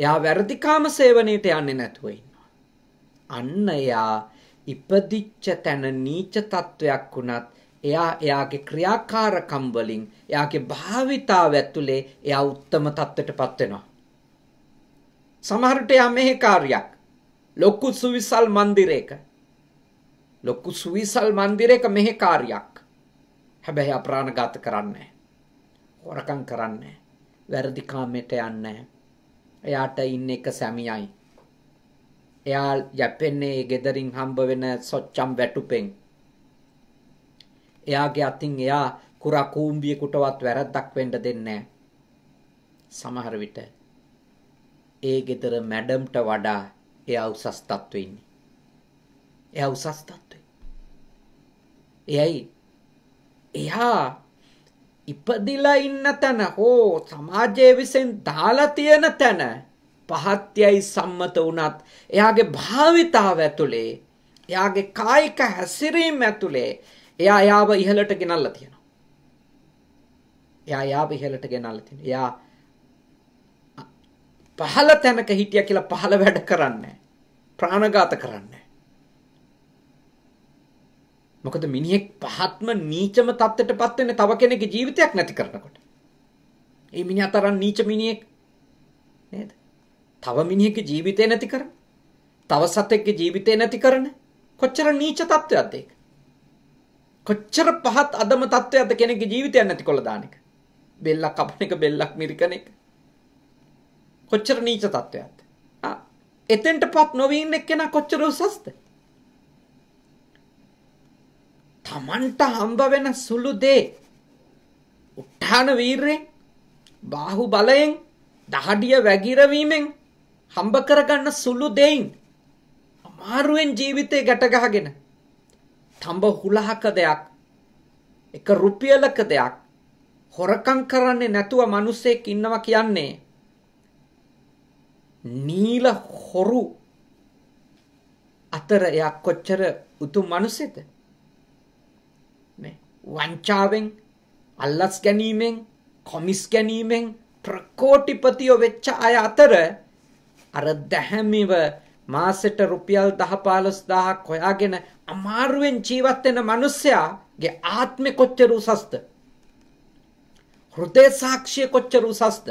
එයා වැරදිකාම සේවනයට යන්නේ නැතුව ඉන්නවා. අන්න එයා ඉපදිච්ච තැන නීච තත්වයක් වුණත් එයා එයාගේ ක්‍රියාකාරකම් වලින් එයාගේ භාවිතාව ඇතුලේ එයා උත්තම තත්ත්වයටපත් වෙනවා. සමහරට එයා මෙහෙ කාර්යයක් ලොකු සුවිසල් මන්දිරයක ලොකු සුවිසල් මන්දිරයක මෙහෙ කාර්යයක්. හැබැයි අප්‍රාණඝාත කරන්නේ හොරකම් කරන්නේ වැරදි කාමයට යන්නේ එයාට ඉන්න එක සැමියයි එයා යැපෙන්නේ ගෙදරින් හම්බ වෙන සොච්චම් වැටුපෙන් එයාගේ අතින් එයා කුරා කූඹියෙකුටවත් වැරද්දක් වෙන්න දෙන්නේ සමහර විට ඒ ගෙදර මැඩම්ට වඩා එයා උසස් තත්ත්වෙ ඉන්නේ. එයා උසස් තත්ත්වෙ. එයයි එයා ඉපදිලා ඉන්න තැන හෝ සමාජය විසින් දාලා තියෙන තැන පහත්යයි සම්මත වුණත් එයාගේ භාවිතාව ඇතුළේ එයාගේ කායික හැසිරීම ඇතුළේ එයා යාව ඉහලට ගෙනල්ලා තියෙනවා. එයා යාව ඉහලට ගෙනල්ලා තියෙනවා. එයා පහළ තැනක හිටිය කියලා පහළ වැඩ කරන්නේ ප්‍රාණඝාත කරන්නේ මොකද මිනිහෙක් පහත්ම නීචම තත්ත්වයටපත් වෙන්නේ තව කෙනෙකුගේ ජීවිතයක් නැති කරනකොට. ඒ මිනිහා තරම් නීච මිනිහෙක් නේද? තව මිනිහෙකුගේ ජීවිතය නැති කරන. තව සතෙක්ගේ ජීවිතය නැති කරන. කොච්චර නීච තත්ත්වයක්ද ඒක? කොච්චර පහත් අදම තත්ත්වයක්ද කෙනෙකුගේ ජීවිතයක් නැතිකොල දාන එක? බෙල්ලක් කපන එක බෙල්ලක් මිරිකන එක. කොච්චර නීච තත්ත්වයක්ද? ආ එතෙන්ටපත් නොවී ඉන්න එක්කෙනා කොච්චර උසස්ද? තමන්ට හම්බ වෙන සුළු දේ උට්ඨාන වීරයෙන් බාහු බලයෙන් දහඩිය වැගිරවීමෙන් හම්බ කරගන්න සුළු දෙයින් අමාරුවෙන් ජීවිතේ ගැටගහගෙන තඹ හුලහක දෙයක් එක රුපියලක දෙයක් හොරකම් කරන්නේ නැතුව මිනිසෙක් ඉන්නවා කියන්නේ නීල හොරු අතර එයා කොච්චර උතුම් මිනිසෙක්ද වංචාවෙන් අල්ලස් ගැනීමෙන් කොමිස් ගැනීමෙන් ප්‍රකෝටිපතියෝ වෙච්ච අය අතර අර දැහැමිව මාසෙට රුපියල් 10 15000ක් හොයාගෙන අමාරුවෙන් ජීවත් වෙන මිනිස්සයාගේ ආත්මෙ කොච්චර උසස්ද? හෘදේ සාක්ෂිය කොච්චර උසස්ද?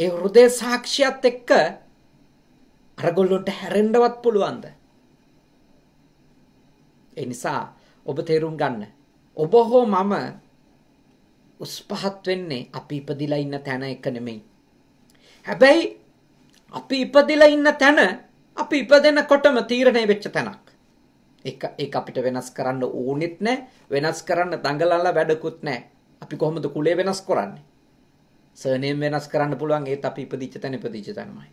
ඒ හෘදේ සාක්ෂියත් එක්ක අරගොල්ලොන්ට හැරෙන්නවත් පුළුවන්ද? ඒ නිසා ඔබ තේරුම් ගන්න. ඔබ හෝ මම උස් පහත් වෙන්නේ අපි ඉපදිලා ඉන්න තැන එක නෙමෙයි. හැබැයි අපි ඉපදිලා ඉන්න තැන අපි ඉපදෙනකොටම තීරණය වෙච්ච තැනක්. ඒක ඒක අපිට වෙනස් කරන්න ඕනෙත් නැහැ. වෙනස් කරන්න දඟලලා වැඩකුත් නැහැ. අපි කොහොමද කුලය වෙනස් කරන්නේ? සර්නේම් වෙනස් කරන්න පුළුවන් ඒත් අපි ඉපදිච්ච තැන ඉපදිච්ච තැනමයි.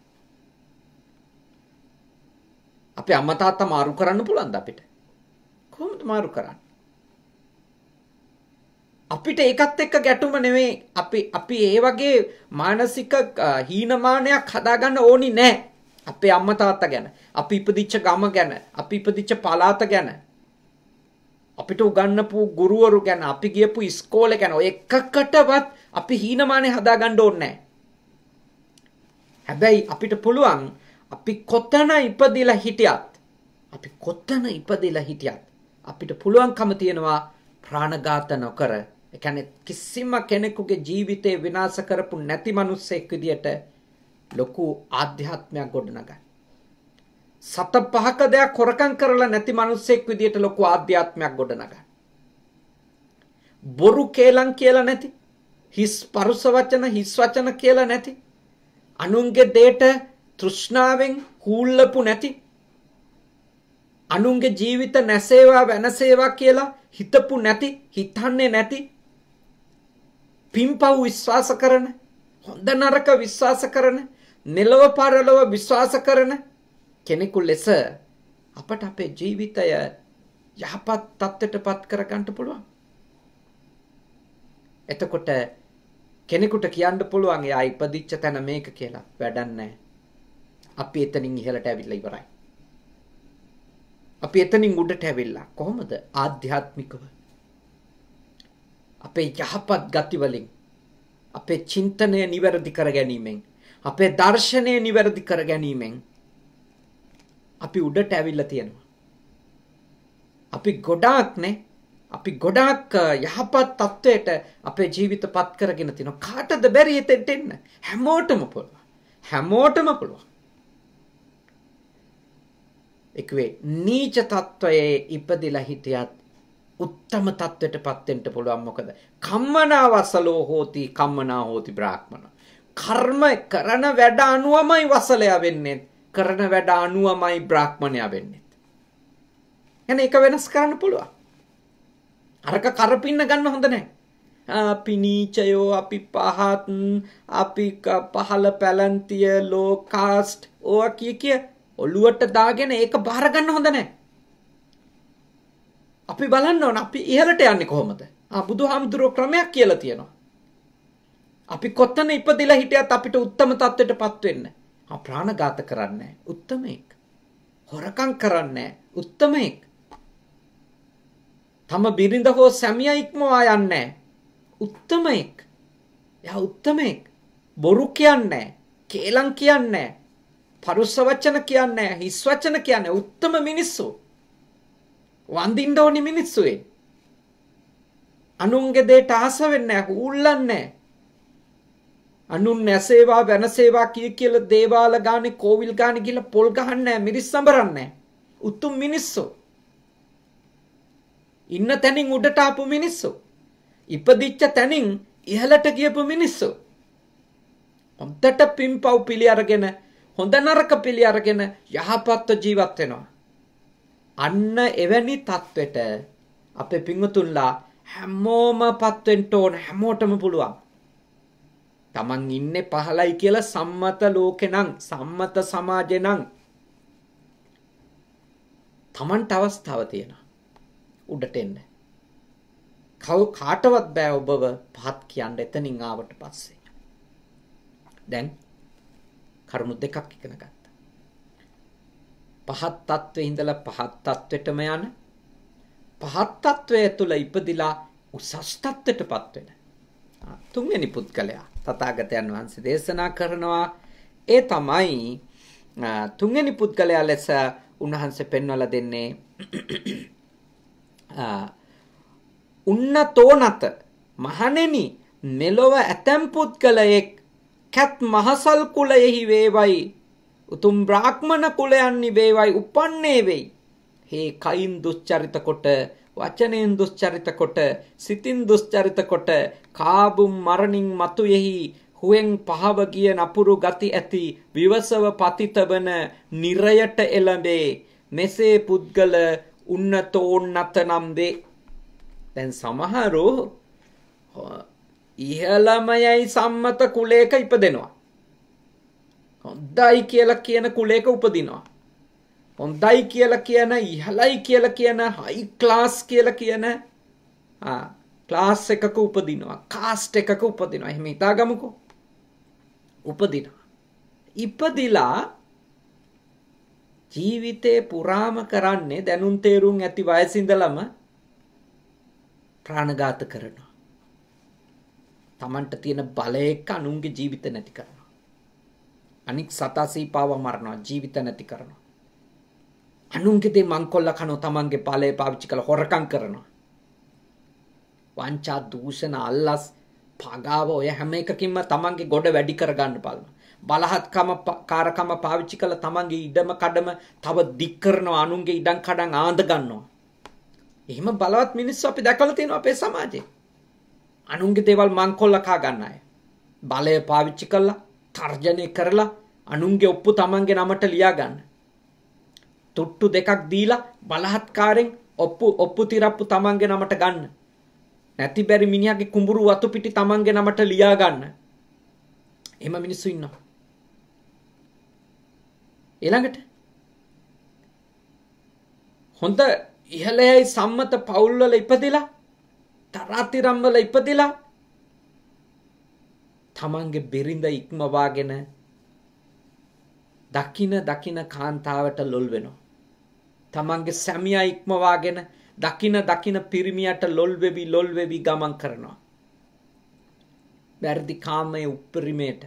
අපි අම්මා තාත්තා මාරු කරන්න පුළුවන්ද අපිට? කොහොමද මාරු කරන්නේ? අපිට ඒකත් එක්ක ගැටුම නෙවෙයි අපි අපි ඒ වගේ මානසික හීනමානයක් හදාගන්න ඕනි නෑ අපේ අම්මා තාත්තා ගැන අපි ඉපදිච්ච ගම ගැන අපි ඉපදිච්ච පළාත ගැන අපිට උගන්නපු ගුරුවරු ගැන අපි ගියපු ඉස්කෝලේ ගැන ඔය එකකටවත් අපි හීනමානේ හදාගන්න ඕනේ හැබැයි අපිට පුළුවන් අපි කොතන ඉපදිලා හිටියත් අපි කොතන ඉපදිලා හිටියත් අපිට පුළුවන්කම තියෙනවා ප්‍රාණඝාත නොකර ඒ කියන්නේ කිසිම කෙනෙකුගේ ජීවිතේ විනාශ කරපු නැති මිනිස්සෙක් විදියට ලොකු ආධ්‍යාත්මයක් ගොඩනගන්න. සත පහක දෙයක් හොරකම් කරලා නැති මිනිස්සෙක් විදියට ලොකු ආධ්‍යාත්මයක් ගොඩනගන්න. බොරු කේලම් කියලා නැති, හිස් පරුස වචන හිස් වචන කියලා නැති, අනුන්ගේ දේට තෘෂ්ණාවෙන් හූල්ලපු නැති අනුන්ගේ ජීවිත නැසේවා වෙනසේවා කියලා හිතපු නැති හිතන්නේ නැති පින්පව් විශ්වාස කරන හොඳ නරක විශ්වාස කරන නිලව පරලව විශ්වාස කරන කෙනෙකු ලෙස අපට අපේ ජීවිතය යහපත් තත්ත්වයට පත් කරගන්න පුළුවන්. එතකොට කෙනෙකුට කියන්න පුළුවන් එයා ඉපදිච්ච තැන මේක කියලා වැඩක් නැහැ. අපි එතනින් ඉහළට ඇවිල්ලා ඉවරයි. අපි එතනින් උඩට ඇවිල්ලා කොහොමද ආධ්‍යාත්මිකව අපේ යහපත් ගතිවලින් අපේ චින්තනය නිවැරදි කර ගැනීමෙන් අපේ දර්ශනය නිවැරදි කර ගැනීමෙන් අපි උඩට ඇවිල්ලා තියෙනවා අපි ගොඩාක්නේ අපි ගොඩාක් යහපත් තත්ත්වයට අපේ ජීවිත පත් කරගෙන තිනවා කාටද බැරි එතෙන්ට එන්න හැමෝටම පුළුවන් හැමෝටම පුළුවන් එකවේ නීච තත්ත්වයේ ඉපදිලා හිටියත් උත්තම තත්ත්වයට පත් වෙන්න පුළුවන් මොකද කම්මනාවසලෝ හෝති කම්මනා හෝති බ්‍රාහ්මන කර්ම කරන වැඩ අනුවමයි වසලයා වෙන්නේ කරන වැඩ අනුවමයි බ්‍රාහ්මණයා වෙන්නේ එන එක වෙනස් කරන්න පුළුවන් අරක කරපින්න ගන්න හොඳ නැහැ අපි නීචයෝ අපි පහත් අපි පහල පැලන්තිය ලෝ කාස්ට් ඕවා කිය කිය ඔළුවට දාගෙන ඒක බාර ගන්න හොඳ නැහැ. අපි බලන්න ඕන අපි ඉහළට යන්නේ කොහොමද? ආ බුදුහාමුදුරුවෝ ක්‍රමයක් කියලා තියෙනවා. අපි කොතන ඉපදිලා හිටියත් අපිට උත්තරම தත්වෙටපත් වෙන්න. ආ ප්‍රාණඝාත කරන්නේ උත්තමෙක්. හොරකම් කරන්නේ උත්තමෙක්. තම බිරිඳ හෝ සැමියා ඉක්මවා යන්නේ උත්තමෙක්. එයා උත්තමෙක්. බොරු කියන්නේ කේලම් කියන්නේ පරුස්ස වචන කියන්නේ හිස් වචන කියන්නේ උත්තම මිනිස්සු. වඳින්න ඕනි මිනිස්සුයි. අනුන්ගේ දේට ආස වෙන්නේ නැහැ, ඌල්ලන්නේ අනුන් ඇසේවා වෙනසේවා කිය කියලා දේවාල ගානේ කෝවිල් ගානේ කියලා පොල් ගහන්නේ මිරිස් සම්බරන්නේ උතුම් මිනිස්සු ඉන්න තැනින් උඩට ආපු මිනිස්සු ඉපදිච්ච තැනින් ඉහළට ගියපු මිනිස්සු හොඳට පිම්පව් පිළි අරගෙන හොඳ නරක පිළි අරගෙන යහපත්ව ජීවත් වෙනවා. අන්න එවැනි තත්වෙට අපේ පිංවතුන්ලා හැමෝමපත් වෙන්න ඕන හැමෝටම පුළුවන්. තමන් ඉන්නේ පහලයි කියලා සම්මත ලෝකේ නම් සම්මත සමාජේ නම් තමන්ට අවස්ථාව තියෙනවා උඩට එන්න. කව කාටවත් බෑ ඔබව පහත් කියන්න එතනින් ආවට පස්සේ. දැන් කරුණු දෙකක් ඉගෙන ගත්තා. පහත් තත්ත්වේ ඉඳලා පහත් තත්ත්වයටම යන පහත් තත්ත්වය තුල ඉපදිලා උසස් තත්ත්වයටපත් වෙන තුන්වෙනි පුද්ගලයා තථාගතයන් වහන්සේ දේශනා කරනවා ඒ තමයි තුන්වෙනි පුද්ගලයා ලෙස උන්වහන්සේ පෙන්වලා දෙන්නේ උන්නතෝනත මහණෙනි මෙලොව ඇතැම් පුද්ගලයෙක් කැත් මහසල් කුලයෙහි වේවයි උතුම් බ්‍රාහ්මණ කුලයන්නි වේවයි උපන්නේ වෙයි. හේ කයින් දුස්චරිත කොට වචනෙන් දුස්චරිත කොට සිතින් දුස්චරිත කොට කාබුම් මරණින් මතුයෙහි හුවෙන් පහව ගිය නපුරු ගති ඇති විවසව පතිතවන නිරයට එළඹේ මෙසේ පුද්ගල උන්නතෝන්නත නම් වේ. දැන් සමහරු ඉහළමයයි සම්මත කුලේක ඉපදෙනවා. හොන්දයි කියලා කියන කුලේක උපදිනවා. හොන්දයි කියලා කියන ඉහළයි කියලා කියන හයි ක්ලාස් කියලා කියන ක්ලාස් එකක උපදිනවා කාස්ට් එකක උපදිනවා එහෙම හිතාගමුකෝ උපදිනවා ඉපදිලා ජීවිතේ පුරාම කරන්නේ දැනුම් තේරුම් ඇති වයසින්දලම ප්‍රාණඝාත කරනවා Tamanට තියෙන බලය එක්ක අනුන්ගේ ජීවිත නැති කරනවා. අනික් සතා සීපාව මරනවා ජීවිත නැති කරනවා. අනුන්ගේ දේ මංකොල්ල කනෝ Tamanගේ බලය පාවිච්චි කරලා හොරකම් කරනවා. වංචා දූෂණ අල්ලස් පගාව ඔය හැම එකකින්ම Tamanගේ ගොඩ වැඩි කරගන්න බලනවා. බලහත්කම කාරකම පාවිච්චි කළ තමන්ගේ ඉඩම කඩම තව දික් කරනවා අනුන්ගේ ඉඩම් කඩම් ආඳ ගන්නවා. එහෙම බලවත් මිනිස්සු අපි දැකලා තියෙනවා අපේ සමාජේ. අනුන්ගේ දේවල් මංකොල් ලකා ගන්න අය. බලය පාවිච්චි කළා තර්ජනය කරලා අනුන්ගේ ඔප්පු තමන්ගේ නමට ලියා ගන්න. තුට්ටු දෙකක් දීලා බලහත්කාරෙන් ඔප්පු ඔප්පු තිරප්පු තමන්ගේ නමට ගන්න. නැති බැරි මිනිහාගේ කුඹුරු වතු පිටි තමන්ගේ නමට ලියා ගන්න. එහෙම මිනිස්සු ඉන්නවා. ඊළඟට හොඳ ඉහළයි සම්මත පවුල්වල ඉපදිලා තරාතිරම්වල ඉපදිලා තමන්ගේ බිරිඳ ඉක්මවාගෙන දකින දකින කාන්තාවට ලොල් වෙනවා. තමන්ගේ සැමියා ඉක්මවාගෙන දකින දකින පිරිමියට ලොල් වෙවි ලොල් වෙවි ගමන් කරනවා. වැරදි කාමයේ උපරිමයට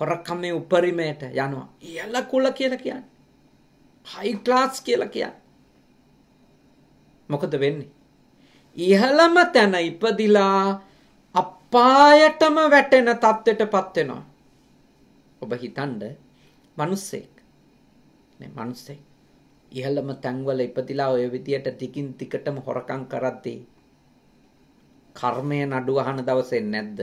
හොරකමේ උපරිමයට යනවා. ඉයල කුල කියලා කියන්නේ. හයි ක්ලාස් කියලා කියන්නේ. මොකද වෙන්නේ? ඉහළම තැන ඉපදිලා අපායටම වැටෙන තත්ත්වයට පත් වෙනවා. ඔබ හිතන්න මිනිස්සෙක් නේ මිනිස්සෙක් ඉහළම තැන්වල ඉපදිලා ඔය විදියට ටිකින් ටිකටම හොරකම් කරද්දී කර්මය නඩු අහන දවසේ නැද්ද?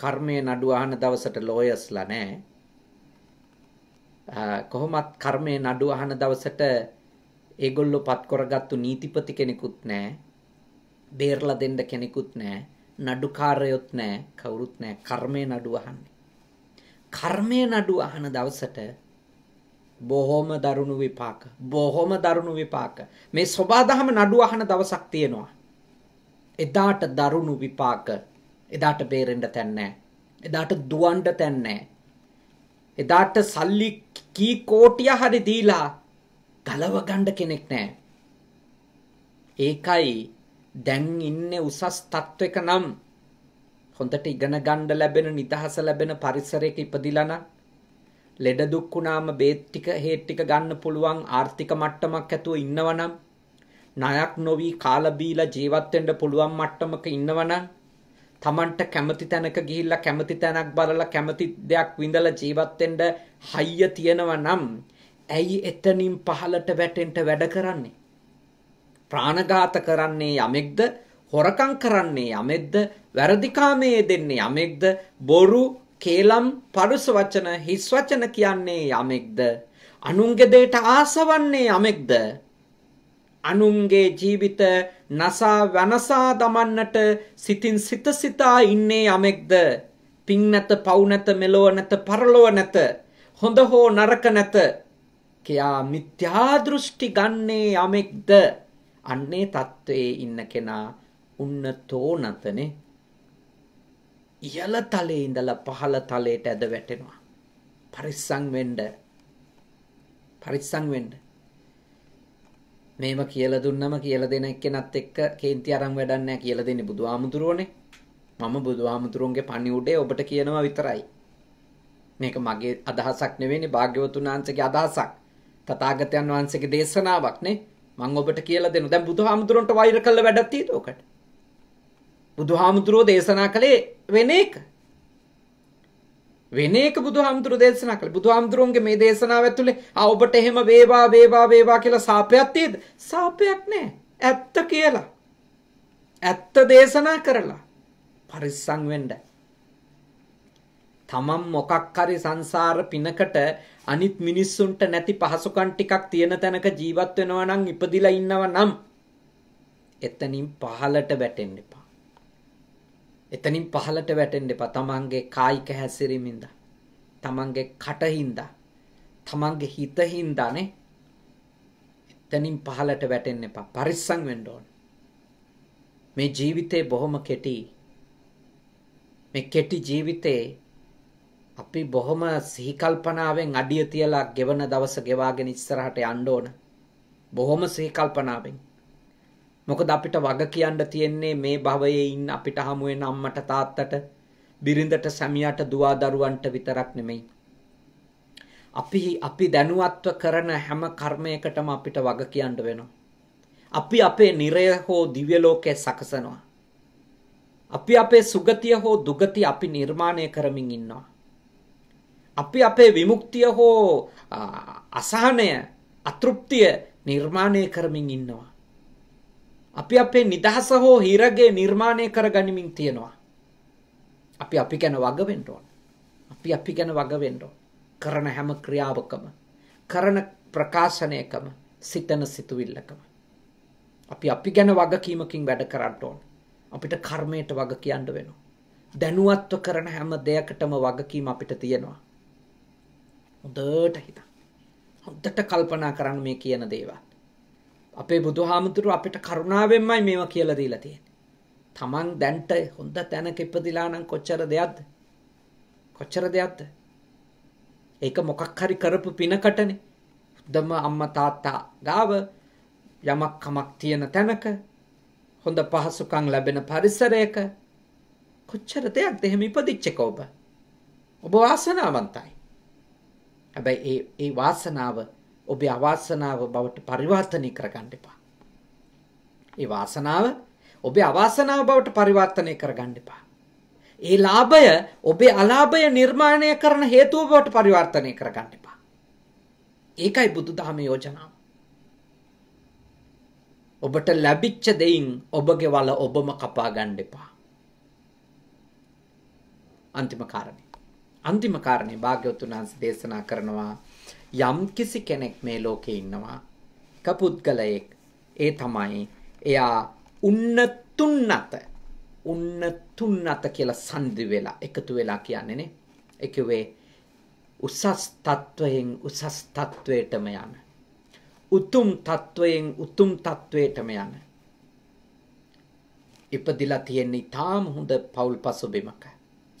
කර්මය නඩු අහන දවසට ලෝයස්ලා නැහැ. කොහොමත් කර්මය නඩු අහන දවසට ඒගොල්ලෝ පත් කරගත්තු නීතිපති කෙනෙකුත් නෑ. බේරලා දෙන්න කෙනෙකුත් නෑ. නඩුකාරයොත් නෑ. කවුරුත් නෑ. කර්මයේ නඩුව අහන්නේ. කර්මයේ නඩුව අහන දවසට බොහොම දරුණු විපාක. බොහොම දරුණු විපාක. මේ සබාදහම නඩුව අහන දවසක් තියෙනවා. එදාට දරුණු විපාක. එදාට බේරෙන්න තැන් නෑ. එදාට දුවන්න තැන් නෑ. එදාට සල්ලි කී කෝටිය හරි දීලා ගලව ගන්න කෙනෙක් නැහැ. ඒකයි දැන් ඉන්නේ උසස් තත්වයක නම් හොඳට ඉගෙන ගන්න ලැබෙන නිදහස ලැබෙන පරිසරයක ඉපදිලා නම් ලෙඩ දුක් වුණාම බේත් ටික හේත් ටික ගන්න පුළුවන් ආර්ථික මට්ටමක් ඇතුව ඉන්නවනම් ණයක් නොවි කාලා බීලා ජීවත් වෙන්න පුළුවන් මට්ටමක ඉන්නවනම් Tamanට කැමති තැනක ගිහිල්ලා කැමති තැනක් බලලා කැමති දෙයක් විඳලා ජීවත් වෙන්න හයිය තියෙනවනම් ඇයි එතනින් පහලට වැටෙන්ට වැඩ කරන්නේ. ප්‍රාණඝාත කරන්නේ යමෙක්ද හොරකං කරන්නේ යමෙක්ද වැරදිකාමයේ දෙන්නේ යමෙක්ද බොරු කේලම් පරුස වචන හිස් වචන කියන්නේ යමෙක්ද අනුන්ගේ දේට ආසවන්නේ යමෙක්ද අනුන්ගේ ජීවිත නසා වනසා දමන්නට සිතින් සිත සිතා ඉන්නේ යමෙක්ද පින් නැත පව් නැත මෙලොව නැත පරලොව නැත හොඳ හෝ නරක නැත කියා මිත්‍යා දෘෂ්ටි ගන්නේ යමෙක්ද අන්නේ தત્ත්වයේ ඉන්න කෙනා උන්න තෝනතනේ ඉහළ තලයේ ඉඳලා පහළ තලයට ඇද වැටෙනවා පරිස්සම් වෙන්න පරිස්සම් වෙන්න මේව කියලා දුන්නම කියලා දෙන එක්කෙනත් එක්ක කේන්ති අරන් වැඩක් නැහැ කියලා දෙන්නේ බුදුහාමුදුරුවනේ මම බුදුහාමුදුරුවන්ගේ පණි උඩේ ඔබට කියනවා විතරයි මේක මගේ අදහසක් නෙවෙයිනේ භාග්‍යවතුන් වහන්සේගේ අදහසක් තතාගතයන් වහන්සේගේ දේශනාවක් නේ මං ඔබට කියලා දෙනු දැන් බුදුහාමුදුරන්ට වෛර කළ වැඩක් තියෙද ඔකට බුදුහාමුදුරෝ දේශනා කළේ වෙන එක වෙන එක බුදුහාමුදුරෝ දේශනා කළේ බුදුහාමුදුරන්ගේ මේ දේශනාව ඇතුලේ ආ ඔබට එහෙම වේවා වේවා වේවා කියලා සාපයක් තියෙද සාපයක් නෑ ඇත්ත කියලා ඇත්ත දේශනා කරලා පරිස්සම් වෙන්න තමන් මොකක් හරි සංසාර පිනකට අනිත් මිනිස්සුන්ට නැති පහසුකම් ටිකක් තියෙන තැනක ජීවත් වෙනවා නම් ඉපදිලා ඉන්නවා නම් එතනින් පහලට වැටෙන්න එපා. එතනින් පහලට වැටෙන්න එපා. තමන්ගේ කායික හැසිරීමින්ද, තමන්ගේ කටින්ද, තමන්ගේ හිතින්දනේ. එතනින් පහලට වැටෙන්න එපා. පරිස්සම් වෙන්න ඕන. මේ ජීවිතේ බොහොම කෙටි. මේ කෙටි ජීවිතේ අපි බොහොම සිහිකල්පනාවෙන් අඩිය තියලා ගෙවන දවස ගෙවාගෙන ඉස්සරහට යන්න ඕන. බොහොම සිහිකල්පනාවෙන්. මොකද අපිට වග කියන්න තියෙන්නේ මේ භවයේ ඉන්න අපිට හමු වෙන අම්මට තාත්තට බිරිඳට සැමියාට දුව දරුවන්ට විතරක් නෙමෙයි. අපි අපි දැනුවත්ව කරන හැම කර්මයකටම අපිට වග කියන්න වෙනවා. අපි අපේ නිරය හෝ දිව්‍ය ලෝකයේ සකසනවා. අපි අපේ සුගතිය හෝ දුගතිය අපි නිර්මාණය කරමින් ඉන්නවා. අපි අපේ විමුක්තිය හෝ අසහනය අතෘප්තිය නිර්මාණය කරමින් ඉන්නවා. අපි අපේ නිදහස හෝ හිරගේ නිර්මාණය කර ගනිමින් තියෙනවා. අපි අපි ගැන වගවෙන්ටෝන්. අපි අපි ගැන වගවෙන්ඩෝ. කරන හැම ක්‍රියාවකම. කරන ප්‍රකාශනයකම සිතන සිතුවිල්ලකම. අපි අපි ගැන වගකීමකින් වැඩ කරන්න ඕන. අපිට කර්මයට වග කියන්න වෙනවා. දැනුවත්ව කරන හැම දෙයකටම වගකීම අපිට තියෙනවා. හොඳට හිතා. හොඳට කල්පනා කරන්න මේ කියන දේවල්. අපේ බුදුහාමුදුරු අපිට කරුණාවෙන්මයි මේවා කියලා දීලා තියෙන්නේ. Taman දැන්ට හොඳ තැනක ඉපදිලා නම් කොච්චර දෙයක්ද? කොච්චර දෙයක්ද? ඒක මොකක් හරි කරපු පිනකටනේ. හොඳම අම්මා තාත්තා ගාව යමක් කමක් තියෙන තැනක හොඳ පහසුකම් ලැබෙන පරිසරයක කොච්චර දෙයක්ද එහෙම ඉපදිච්ච ඔබ? ඔබ වාසනාවන්තයි. හැබැයි ඒ ඒ වාසනාව ඔබේ අවාසනාව බවට පරිවර්තනය කරගන්න එපා. ඒ වාසනාව ඔබේ අවාසනාව බවට පරිවර්තනය කරගන්න එපා. ඒ ලාභය ඔබේ අලාභය නිර්මාණය කරන හේතුව බවට පරිවර්තනය කරගන්න එපා. ඒකයි බුදුදහමේ යෝජනාව. ඔබට ලැබිච්ච දෙයින් ඔබගේ වල ඔබම කපා ගන්න එපා. අන්තිම කාරණේ අන්තිම කාරණේ භාග්‍යවතුන් වහන්සේ දේශනා කරනවා යම් කිසි කෙනෙක් මේ ලෝකේ ඉන්නවා කපුද්ගලයෙක් ඒ තමයි එයා උන්නතුන්නත උන්නතුන්නත කියලා සංදි වෙලා එකතු වෙලා කියන්නේ නේ ඒ කියුවේ උසස් තත්වයෙන් උසස් තත්වයටම යන උතුම් තත්වයෙන් උතුම් තත්වයටම යන ඉපදිලා තියෙන ඊටාම හොඳ පෞල් පසුබිමක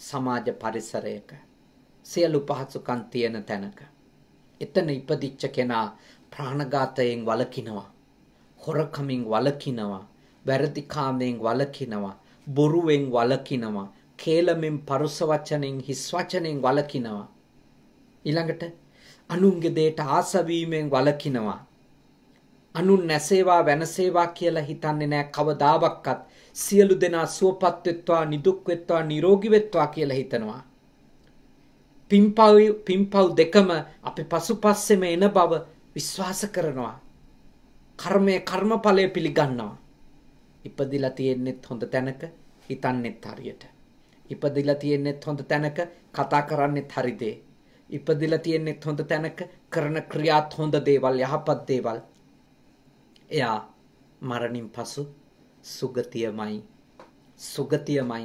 සමාජ පරිසරයක සියලු පහසුකම් තියෙන තැනක. එතන ඉපදිච්ච කෙනා ප්‍රාණඝාතයෙන් වළකිනවා. හොරකමින් වළකිනවා. වැරදිකාමයෙන් වළකිනවා. බොරුවෙන් වළකිනවා. කේලමින් පරුස වචනෙන් හිස් වචනෙන් වළකිනවා. ඊළඟට අනුන්ගේ දේට ආසවීමෙන් වළකිනවා. අනුන් නැසේවා වෙනසේවා කියලා හිතන්නේ නැහැ කවදාවත් සියලු දෙනා සුවපත් වෙත්වා නිදුක් වෙත්වා නිරෝගී වෙත්වා කියලා හිතනවා පින්පව් පින්පව් දෙකම අපි පසුපස්සෙම එන බව විශ්වාස කරනවා. කර්මය කර්මඵලය පිළිගන්නවා. ඉපදිලා තියෙන්නෙත් හොඳ තැනක හිතන්නෙත් හරියට. ඉපදිලා තියෙන්නෙත් හොඳ තැනක කතා කරන්නෙත් හරි දේ. ඉපදිලා තියෙන්නෙත් හොඳ තැනක කරන ක්‍රියාත් හොඳ දේවල් යහපත් දේවල්. එයා මරණින් පසු සුගතියමයි. සුගතියමයි.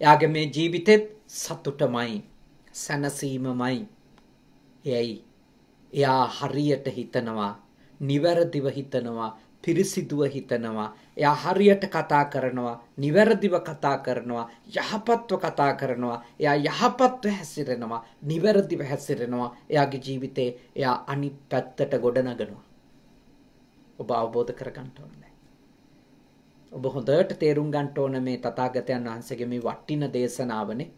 එයාගේ මේ ජීවිතෙත් සතුටමයි. සැනසීමමයි. එයයි එයා හරියට හිතනවා නිවැරදිව හිතනවා පිරිසිදුව හිතනවා එයා හරියට කතා කරනවා නිවැරදිව කතා කරනවා යහපත්ව කතා කරනවා එයා යහපත්ව හැසිරෙනවා නිවැරදිව හැසිරෙනවා එයාගේ ජීවිතේ එයා අනිත් පැත්තට ගොඩනගනවා ඔබ අවබෝධ කරගන්න ඕනේ ඔබ හොඳට තේරුම් ගන්න ඕන මේ තථාගතයන් වහන්සේගේ මේ වටින දේශනාවනේ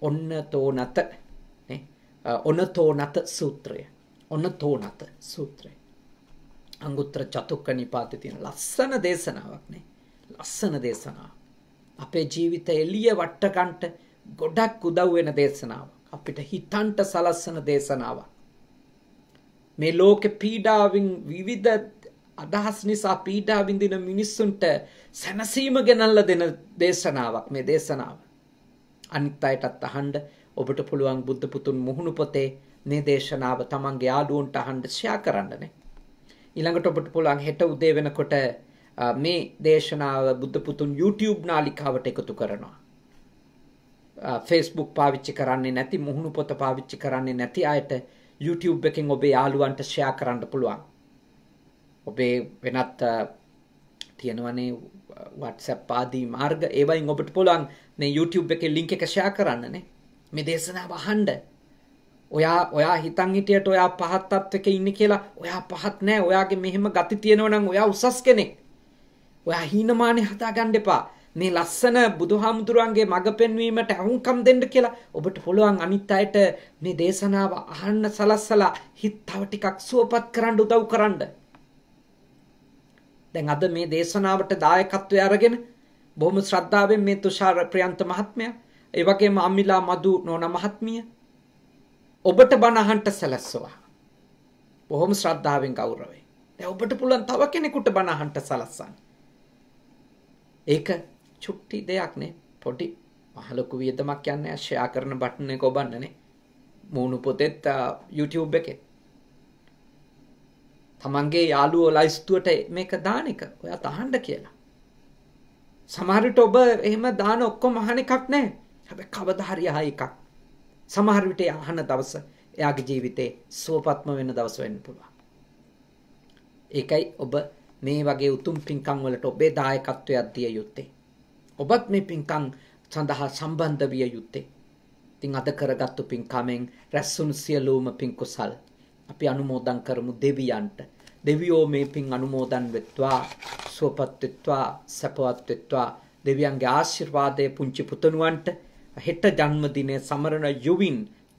ඔන්න තෝනත ඔන්න තෝනත සූත්‍රය ඔන්න තෝනත සූත්‍රය අංගුත්‍ර චතුක්ක නිපාති තියෙන ලස්සන දේශනාවක් නේ ලස්සන දේශනාව අපේ ජීවිත එළිය වට්ටකන්ට ගොඩක් උදව් වෙන දේශනාවක් අපිට හිතන්ට සලස්සන දේශනාවක් මේ ලෝකේ පීඩාවෙන් විවිධ අදහස් නිසා පීඩා විඳින මිනිස්සුන්ට සැනසීම ගෙනල්ලා දෙන දේශනාවක් මේ දේශනාව අනිත් අයටත් අහන්න ඔබට පුළුවන් බුද්ධ පුතුන් මුහුණු පොතේ නිදේශනාව තමන්ගේ යාළුවන්ට අහන්න ෂෙයා කරන්නනේ. ඊළඟට ඔබට පුළුවන් හෙට උදේ වෙනකොට මේ දේශනාව බුද්ධ පුතුන් YouTube නාලිකාවට එකතු කරනවා. Facebook පාවිච්චි කරන්නේ නැති මුහුණු පොත පාවිච්චි කරන්නේ නැති අයට YouTube එකෙන් ඔබේ යාළුවන්ට ෂෙයා කරන්න පුළුවන්. ඔබේ වෙනත් තියෙනවනේ වටසැප් ආදී මාර්ග ඒවයින් ඔබට පුළුවන් මේ YouTube එකේ ලින්ක් එක ෂෙයා කරන්නනේ මේ දේශනාව අහන්න ඔයා ඔයා හිතන් හිටියට ඔයා පහත් තත්වක ඉන්න කියලා ඔයා පහත් නෑ ඔයාගේ මෙහෙම ගති තියෙනවා නම් ඔයා උසස් කෙනෙක් ඔයා හීනමානේ හදාගන්න එපා මේ ලස්සන බුදුහාමුදුරුවන්ගේ මඟ පෙන්වීමට අහුම්කම් දෙන්න කියලා ඔබට පුළුවන් අනිත් අයට මේ දේශනාව අහන්න සලස්සලා හිත් තව ටිකක් සුවපත් කරන්න උදව් කරන්න දැන් අද මේ දේශනාවට දායකත්වය අරගෙන බොහොම ශ්‍රද්ධාවෙන් මේ තුෂාර ප්‍රයන්ත මහත්මයා ඒ වගේම අම්මිලා මදු නෝනා මහත්මිය ඔබට බණහන්ට සැලැස්සුවා. බොහොම ශ්‍රද්ධාවෙන් ගෞරවයෙන්. දැන් ඔබට පුළුවන් තව කෙනෙකුට බණහන්ට සලස්සන්න. ඒක චුට්ටි දෙයක් නේ. පොඩි මහලොකු වියදමක් යන්නේ ෂෙයා කරන බටන් එක ඔබන්නනේ. මූණු පොතෙත් YouTube එකේ තමන්ගේ යාළුවෝ ලයිස්තුවට මේක දාන එක ඔයා තහන්ඩ කියලා. සමහරට ඔබ එහෙම දාන ඔක්කොම අහන එකක් නෑ හැබ කවදහරි හා එකක් සමහරවිට අහන දවස එයාගේ ජීවිතේ සුවපත්ම වෙන දවස වෙන්න පුළුවන්. ඒකයි ඔබ මේ වගේ උතුම් පින්කම් වලට ඔබේ දායකත්වයක් දිය යුත්තේ. ඔබත් මේ පින්කම් සඳහා සම්බන්ධ විය යුත්තේ. ඉතින් අද කරගත්තු පින්කමෙන් රැස්සුණු සියලුම පින්කුසල් අපි අනුමෝදන් කරමු දෙවියන්ට. දෙවියෝ මේ පින් අනුමෝදන් වෙත්වා, සුවපත් වෙත්වා, සපවත් වෙත්වා. දෙවියන්ගේ ආශිර්වාදයේ පුංචි පුතණුවන්ට හෙට ජන්මදිනයේ සමරන යුවින්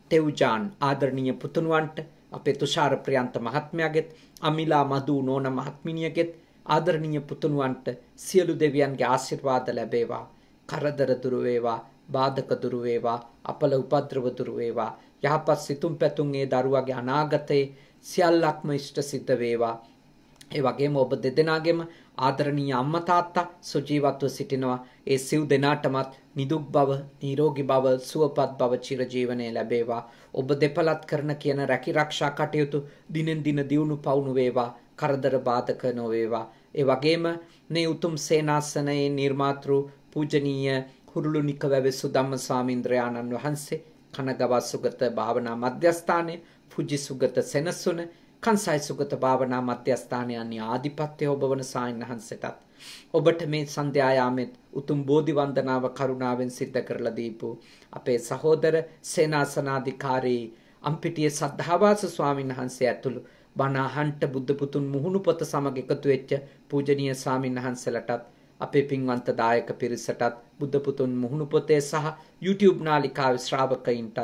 තෙව්ජාන් ආදරණීය පුතණුවන්ට අපේ තුෂාර ප්‍රියන්ත මහත්මයාගෙත් අමිලා මදු නෝන මහත්මිනියගෙත් ආදරණීය පුතුණුවන්ට සියලු දෙවියන්ගේ ආශිර්වාද ලැබේවා. කරදර දුරු වේවා, බාධක දුරු වේවා, අපල උපද්‍රව දුරු වේවා. යහපත් සිතුම් පැතුම් ඒ දරුවගේ අනාගතයේ සියල්ලක්ම ඉෂ්ට සිද්ධ වේවා. ඒ වගේම ඔබ දෙදෙනාගේම ආදරණීය අම්මා තාත්තා සුජීවත්ව සිටිනවා. ඒ සිව් දෙනාටමත් නිදුක් බව, නිරෝගී බව, සුවපත් බව චිරජීවනයේ ලැබේවා. ඔබ දෙපළත් කරන කියන රැකිරක්ෂා කටයුතු දිනෙන් දින දියුණු පවුණු වේවා. කරදර බාධක නොවේවා. ඒ වගේම මේ උතුම් සේනාසනයේ නිර්මාතෘ පූජනීය කුරුළුනික වැවේ සුදම්ම ස්වාමීන්ද්‍රයාණන් වහන්සේ කනගවත් සුගත භාවනා මධ්‍යස්ථානය පුජි සුගත සෙනසුන කන්සයි සුගත භාවනා මධ්‍යස්ථානයන්නේ ආධිපත්‍ය ඔබවන සායන් වහන්සටත් ඔබට මේ සන්ධ්‍යායාමෙත් උතුම් බෝධි වන්දනාව කරුණාවෙන් සිද්ධ කරලා දීපු අපේ සහෝදර සේනාසනාධිකාරී අම්පිටිය සද්ධාවාස ස්වාමීන් වහන්සේ ඇතුළු බණ අහන්ට බුද්ධ පුතුන් මුහුණු පොත සමග එකතු වෙච්ච පූජනීය ස්වාමින් වහන්සේලාටත් අපේ පින්වන්ත දායක පිරිසටත් බුද්ධ පුතුන් මුහුණු පොතේ සහ YouTube නාලිකාවේ ශ්‍රාවකයින්ටත්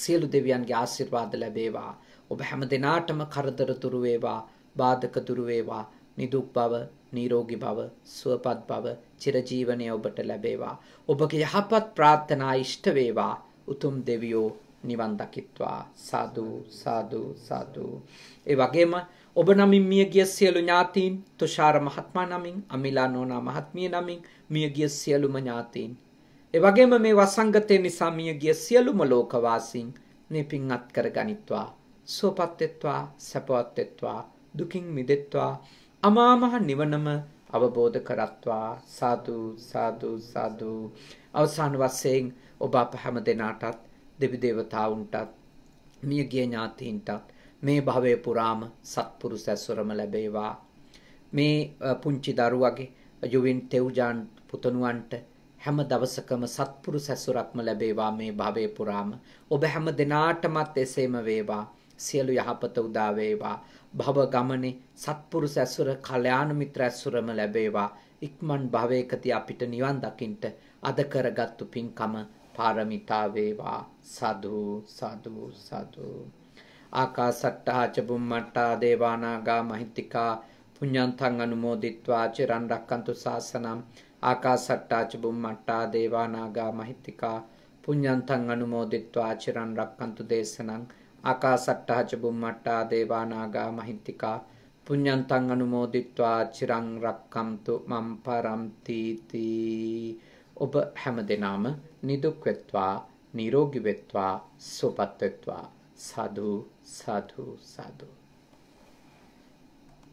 සියලු දෙවියන්ගේ ආශිර්වාද ලැබේවා. ඔබ හැම දිනාටම කරදර දුරු වේවා, බාධක දුරු වේවා, නිදුක් බව, නිරෝගී බව, සුවපත් බව, චිරජීවනය ඔබට ලැබේවා. ඔබගේ යහපත් ප්‍රාර්ථනා ඉෂ්ට වේවා. උතුම් දෙවියෝ නිවන් දකිත්වා. සාදු සාදු සාදු. ඒ වගේම ඔබ නමින් මියගිය සියලු ඥාතීන් තුෂාර මහත්මා නමින් අමිලා නෝනා මහත්මිය නමින් මියගිය සියලුම ඥාතීන්. එවගේම මේ වසංගතය නිසා මියගිය සියලුම ලෝකවාසීන් මේ පින්වත් කර ගනිත්වා. සුවපත්වෙත්වා සැපවත්වෙත්වා දුකින් මිදෙත්වා අමාමහ නිවනම අවබෝධ කරත්වා සාදු සාදු සාදු අවසාන වශයෙන් ඔබ අප හැම දෙනාටත් දෙවි දේවතාවුන්ටත් මියගිය ඥාතීන්ටත් මේ භවය පුරාම සත්පුරුෂ ඇසුරම ලැබේවා මේ පුංචි දරුවගේ යුවින් තෙව්ජාන් පුතණුවන්ට හැම දවසකම සත්පුරුෂ ඇසුරක්ම ලැබේවා මේ භවය පුරාම ඔබ හැම දිනාටමත් එසේම වේවා සියලු යහපත උදා වේවා භව ගමනේ සත්පුරුෂ ඇසුර කල්යාණ මිත්‍ර ඇසුරම ලැබේවා ඉක්මන් භවයකදී අපිට නිවන් දකින්ට අද කරගත්තු පින්කම පාරමිතා වේවා සාදු සාදු සාදු ආකාසට්ටහා ච බුම්මට්ටා දේවානාගා මහිත්‍තිකා පුඤ්ඤන්තං අනුමෝදිත්වා චිරන් රක්칸තු සාසනම් ආකාසට්ටා ච බුම්මට්ටා දේවානාගා මහිත්‍තිකා පුඤ්ඤන්තං අනුමෝදිත්වා චිරන් රක්칸තු දේශනම් ආකාසට්ටහා ච බුම්මට්ටා දේවානාගා මහිත්‍තිකා පුඤ්ඤන්තං අනුමෝදිත්වා චිරන් රක්칸තු මම් පරම්ති තී ඔබ හැම දෙනාම නිදුක් වෙත්වා නිරෝගී වෙත්වා සුවපත් වෙත්වා සාදු Sadhu, sadhu.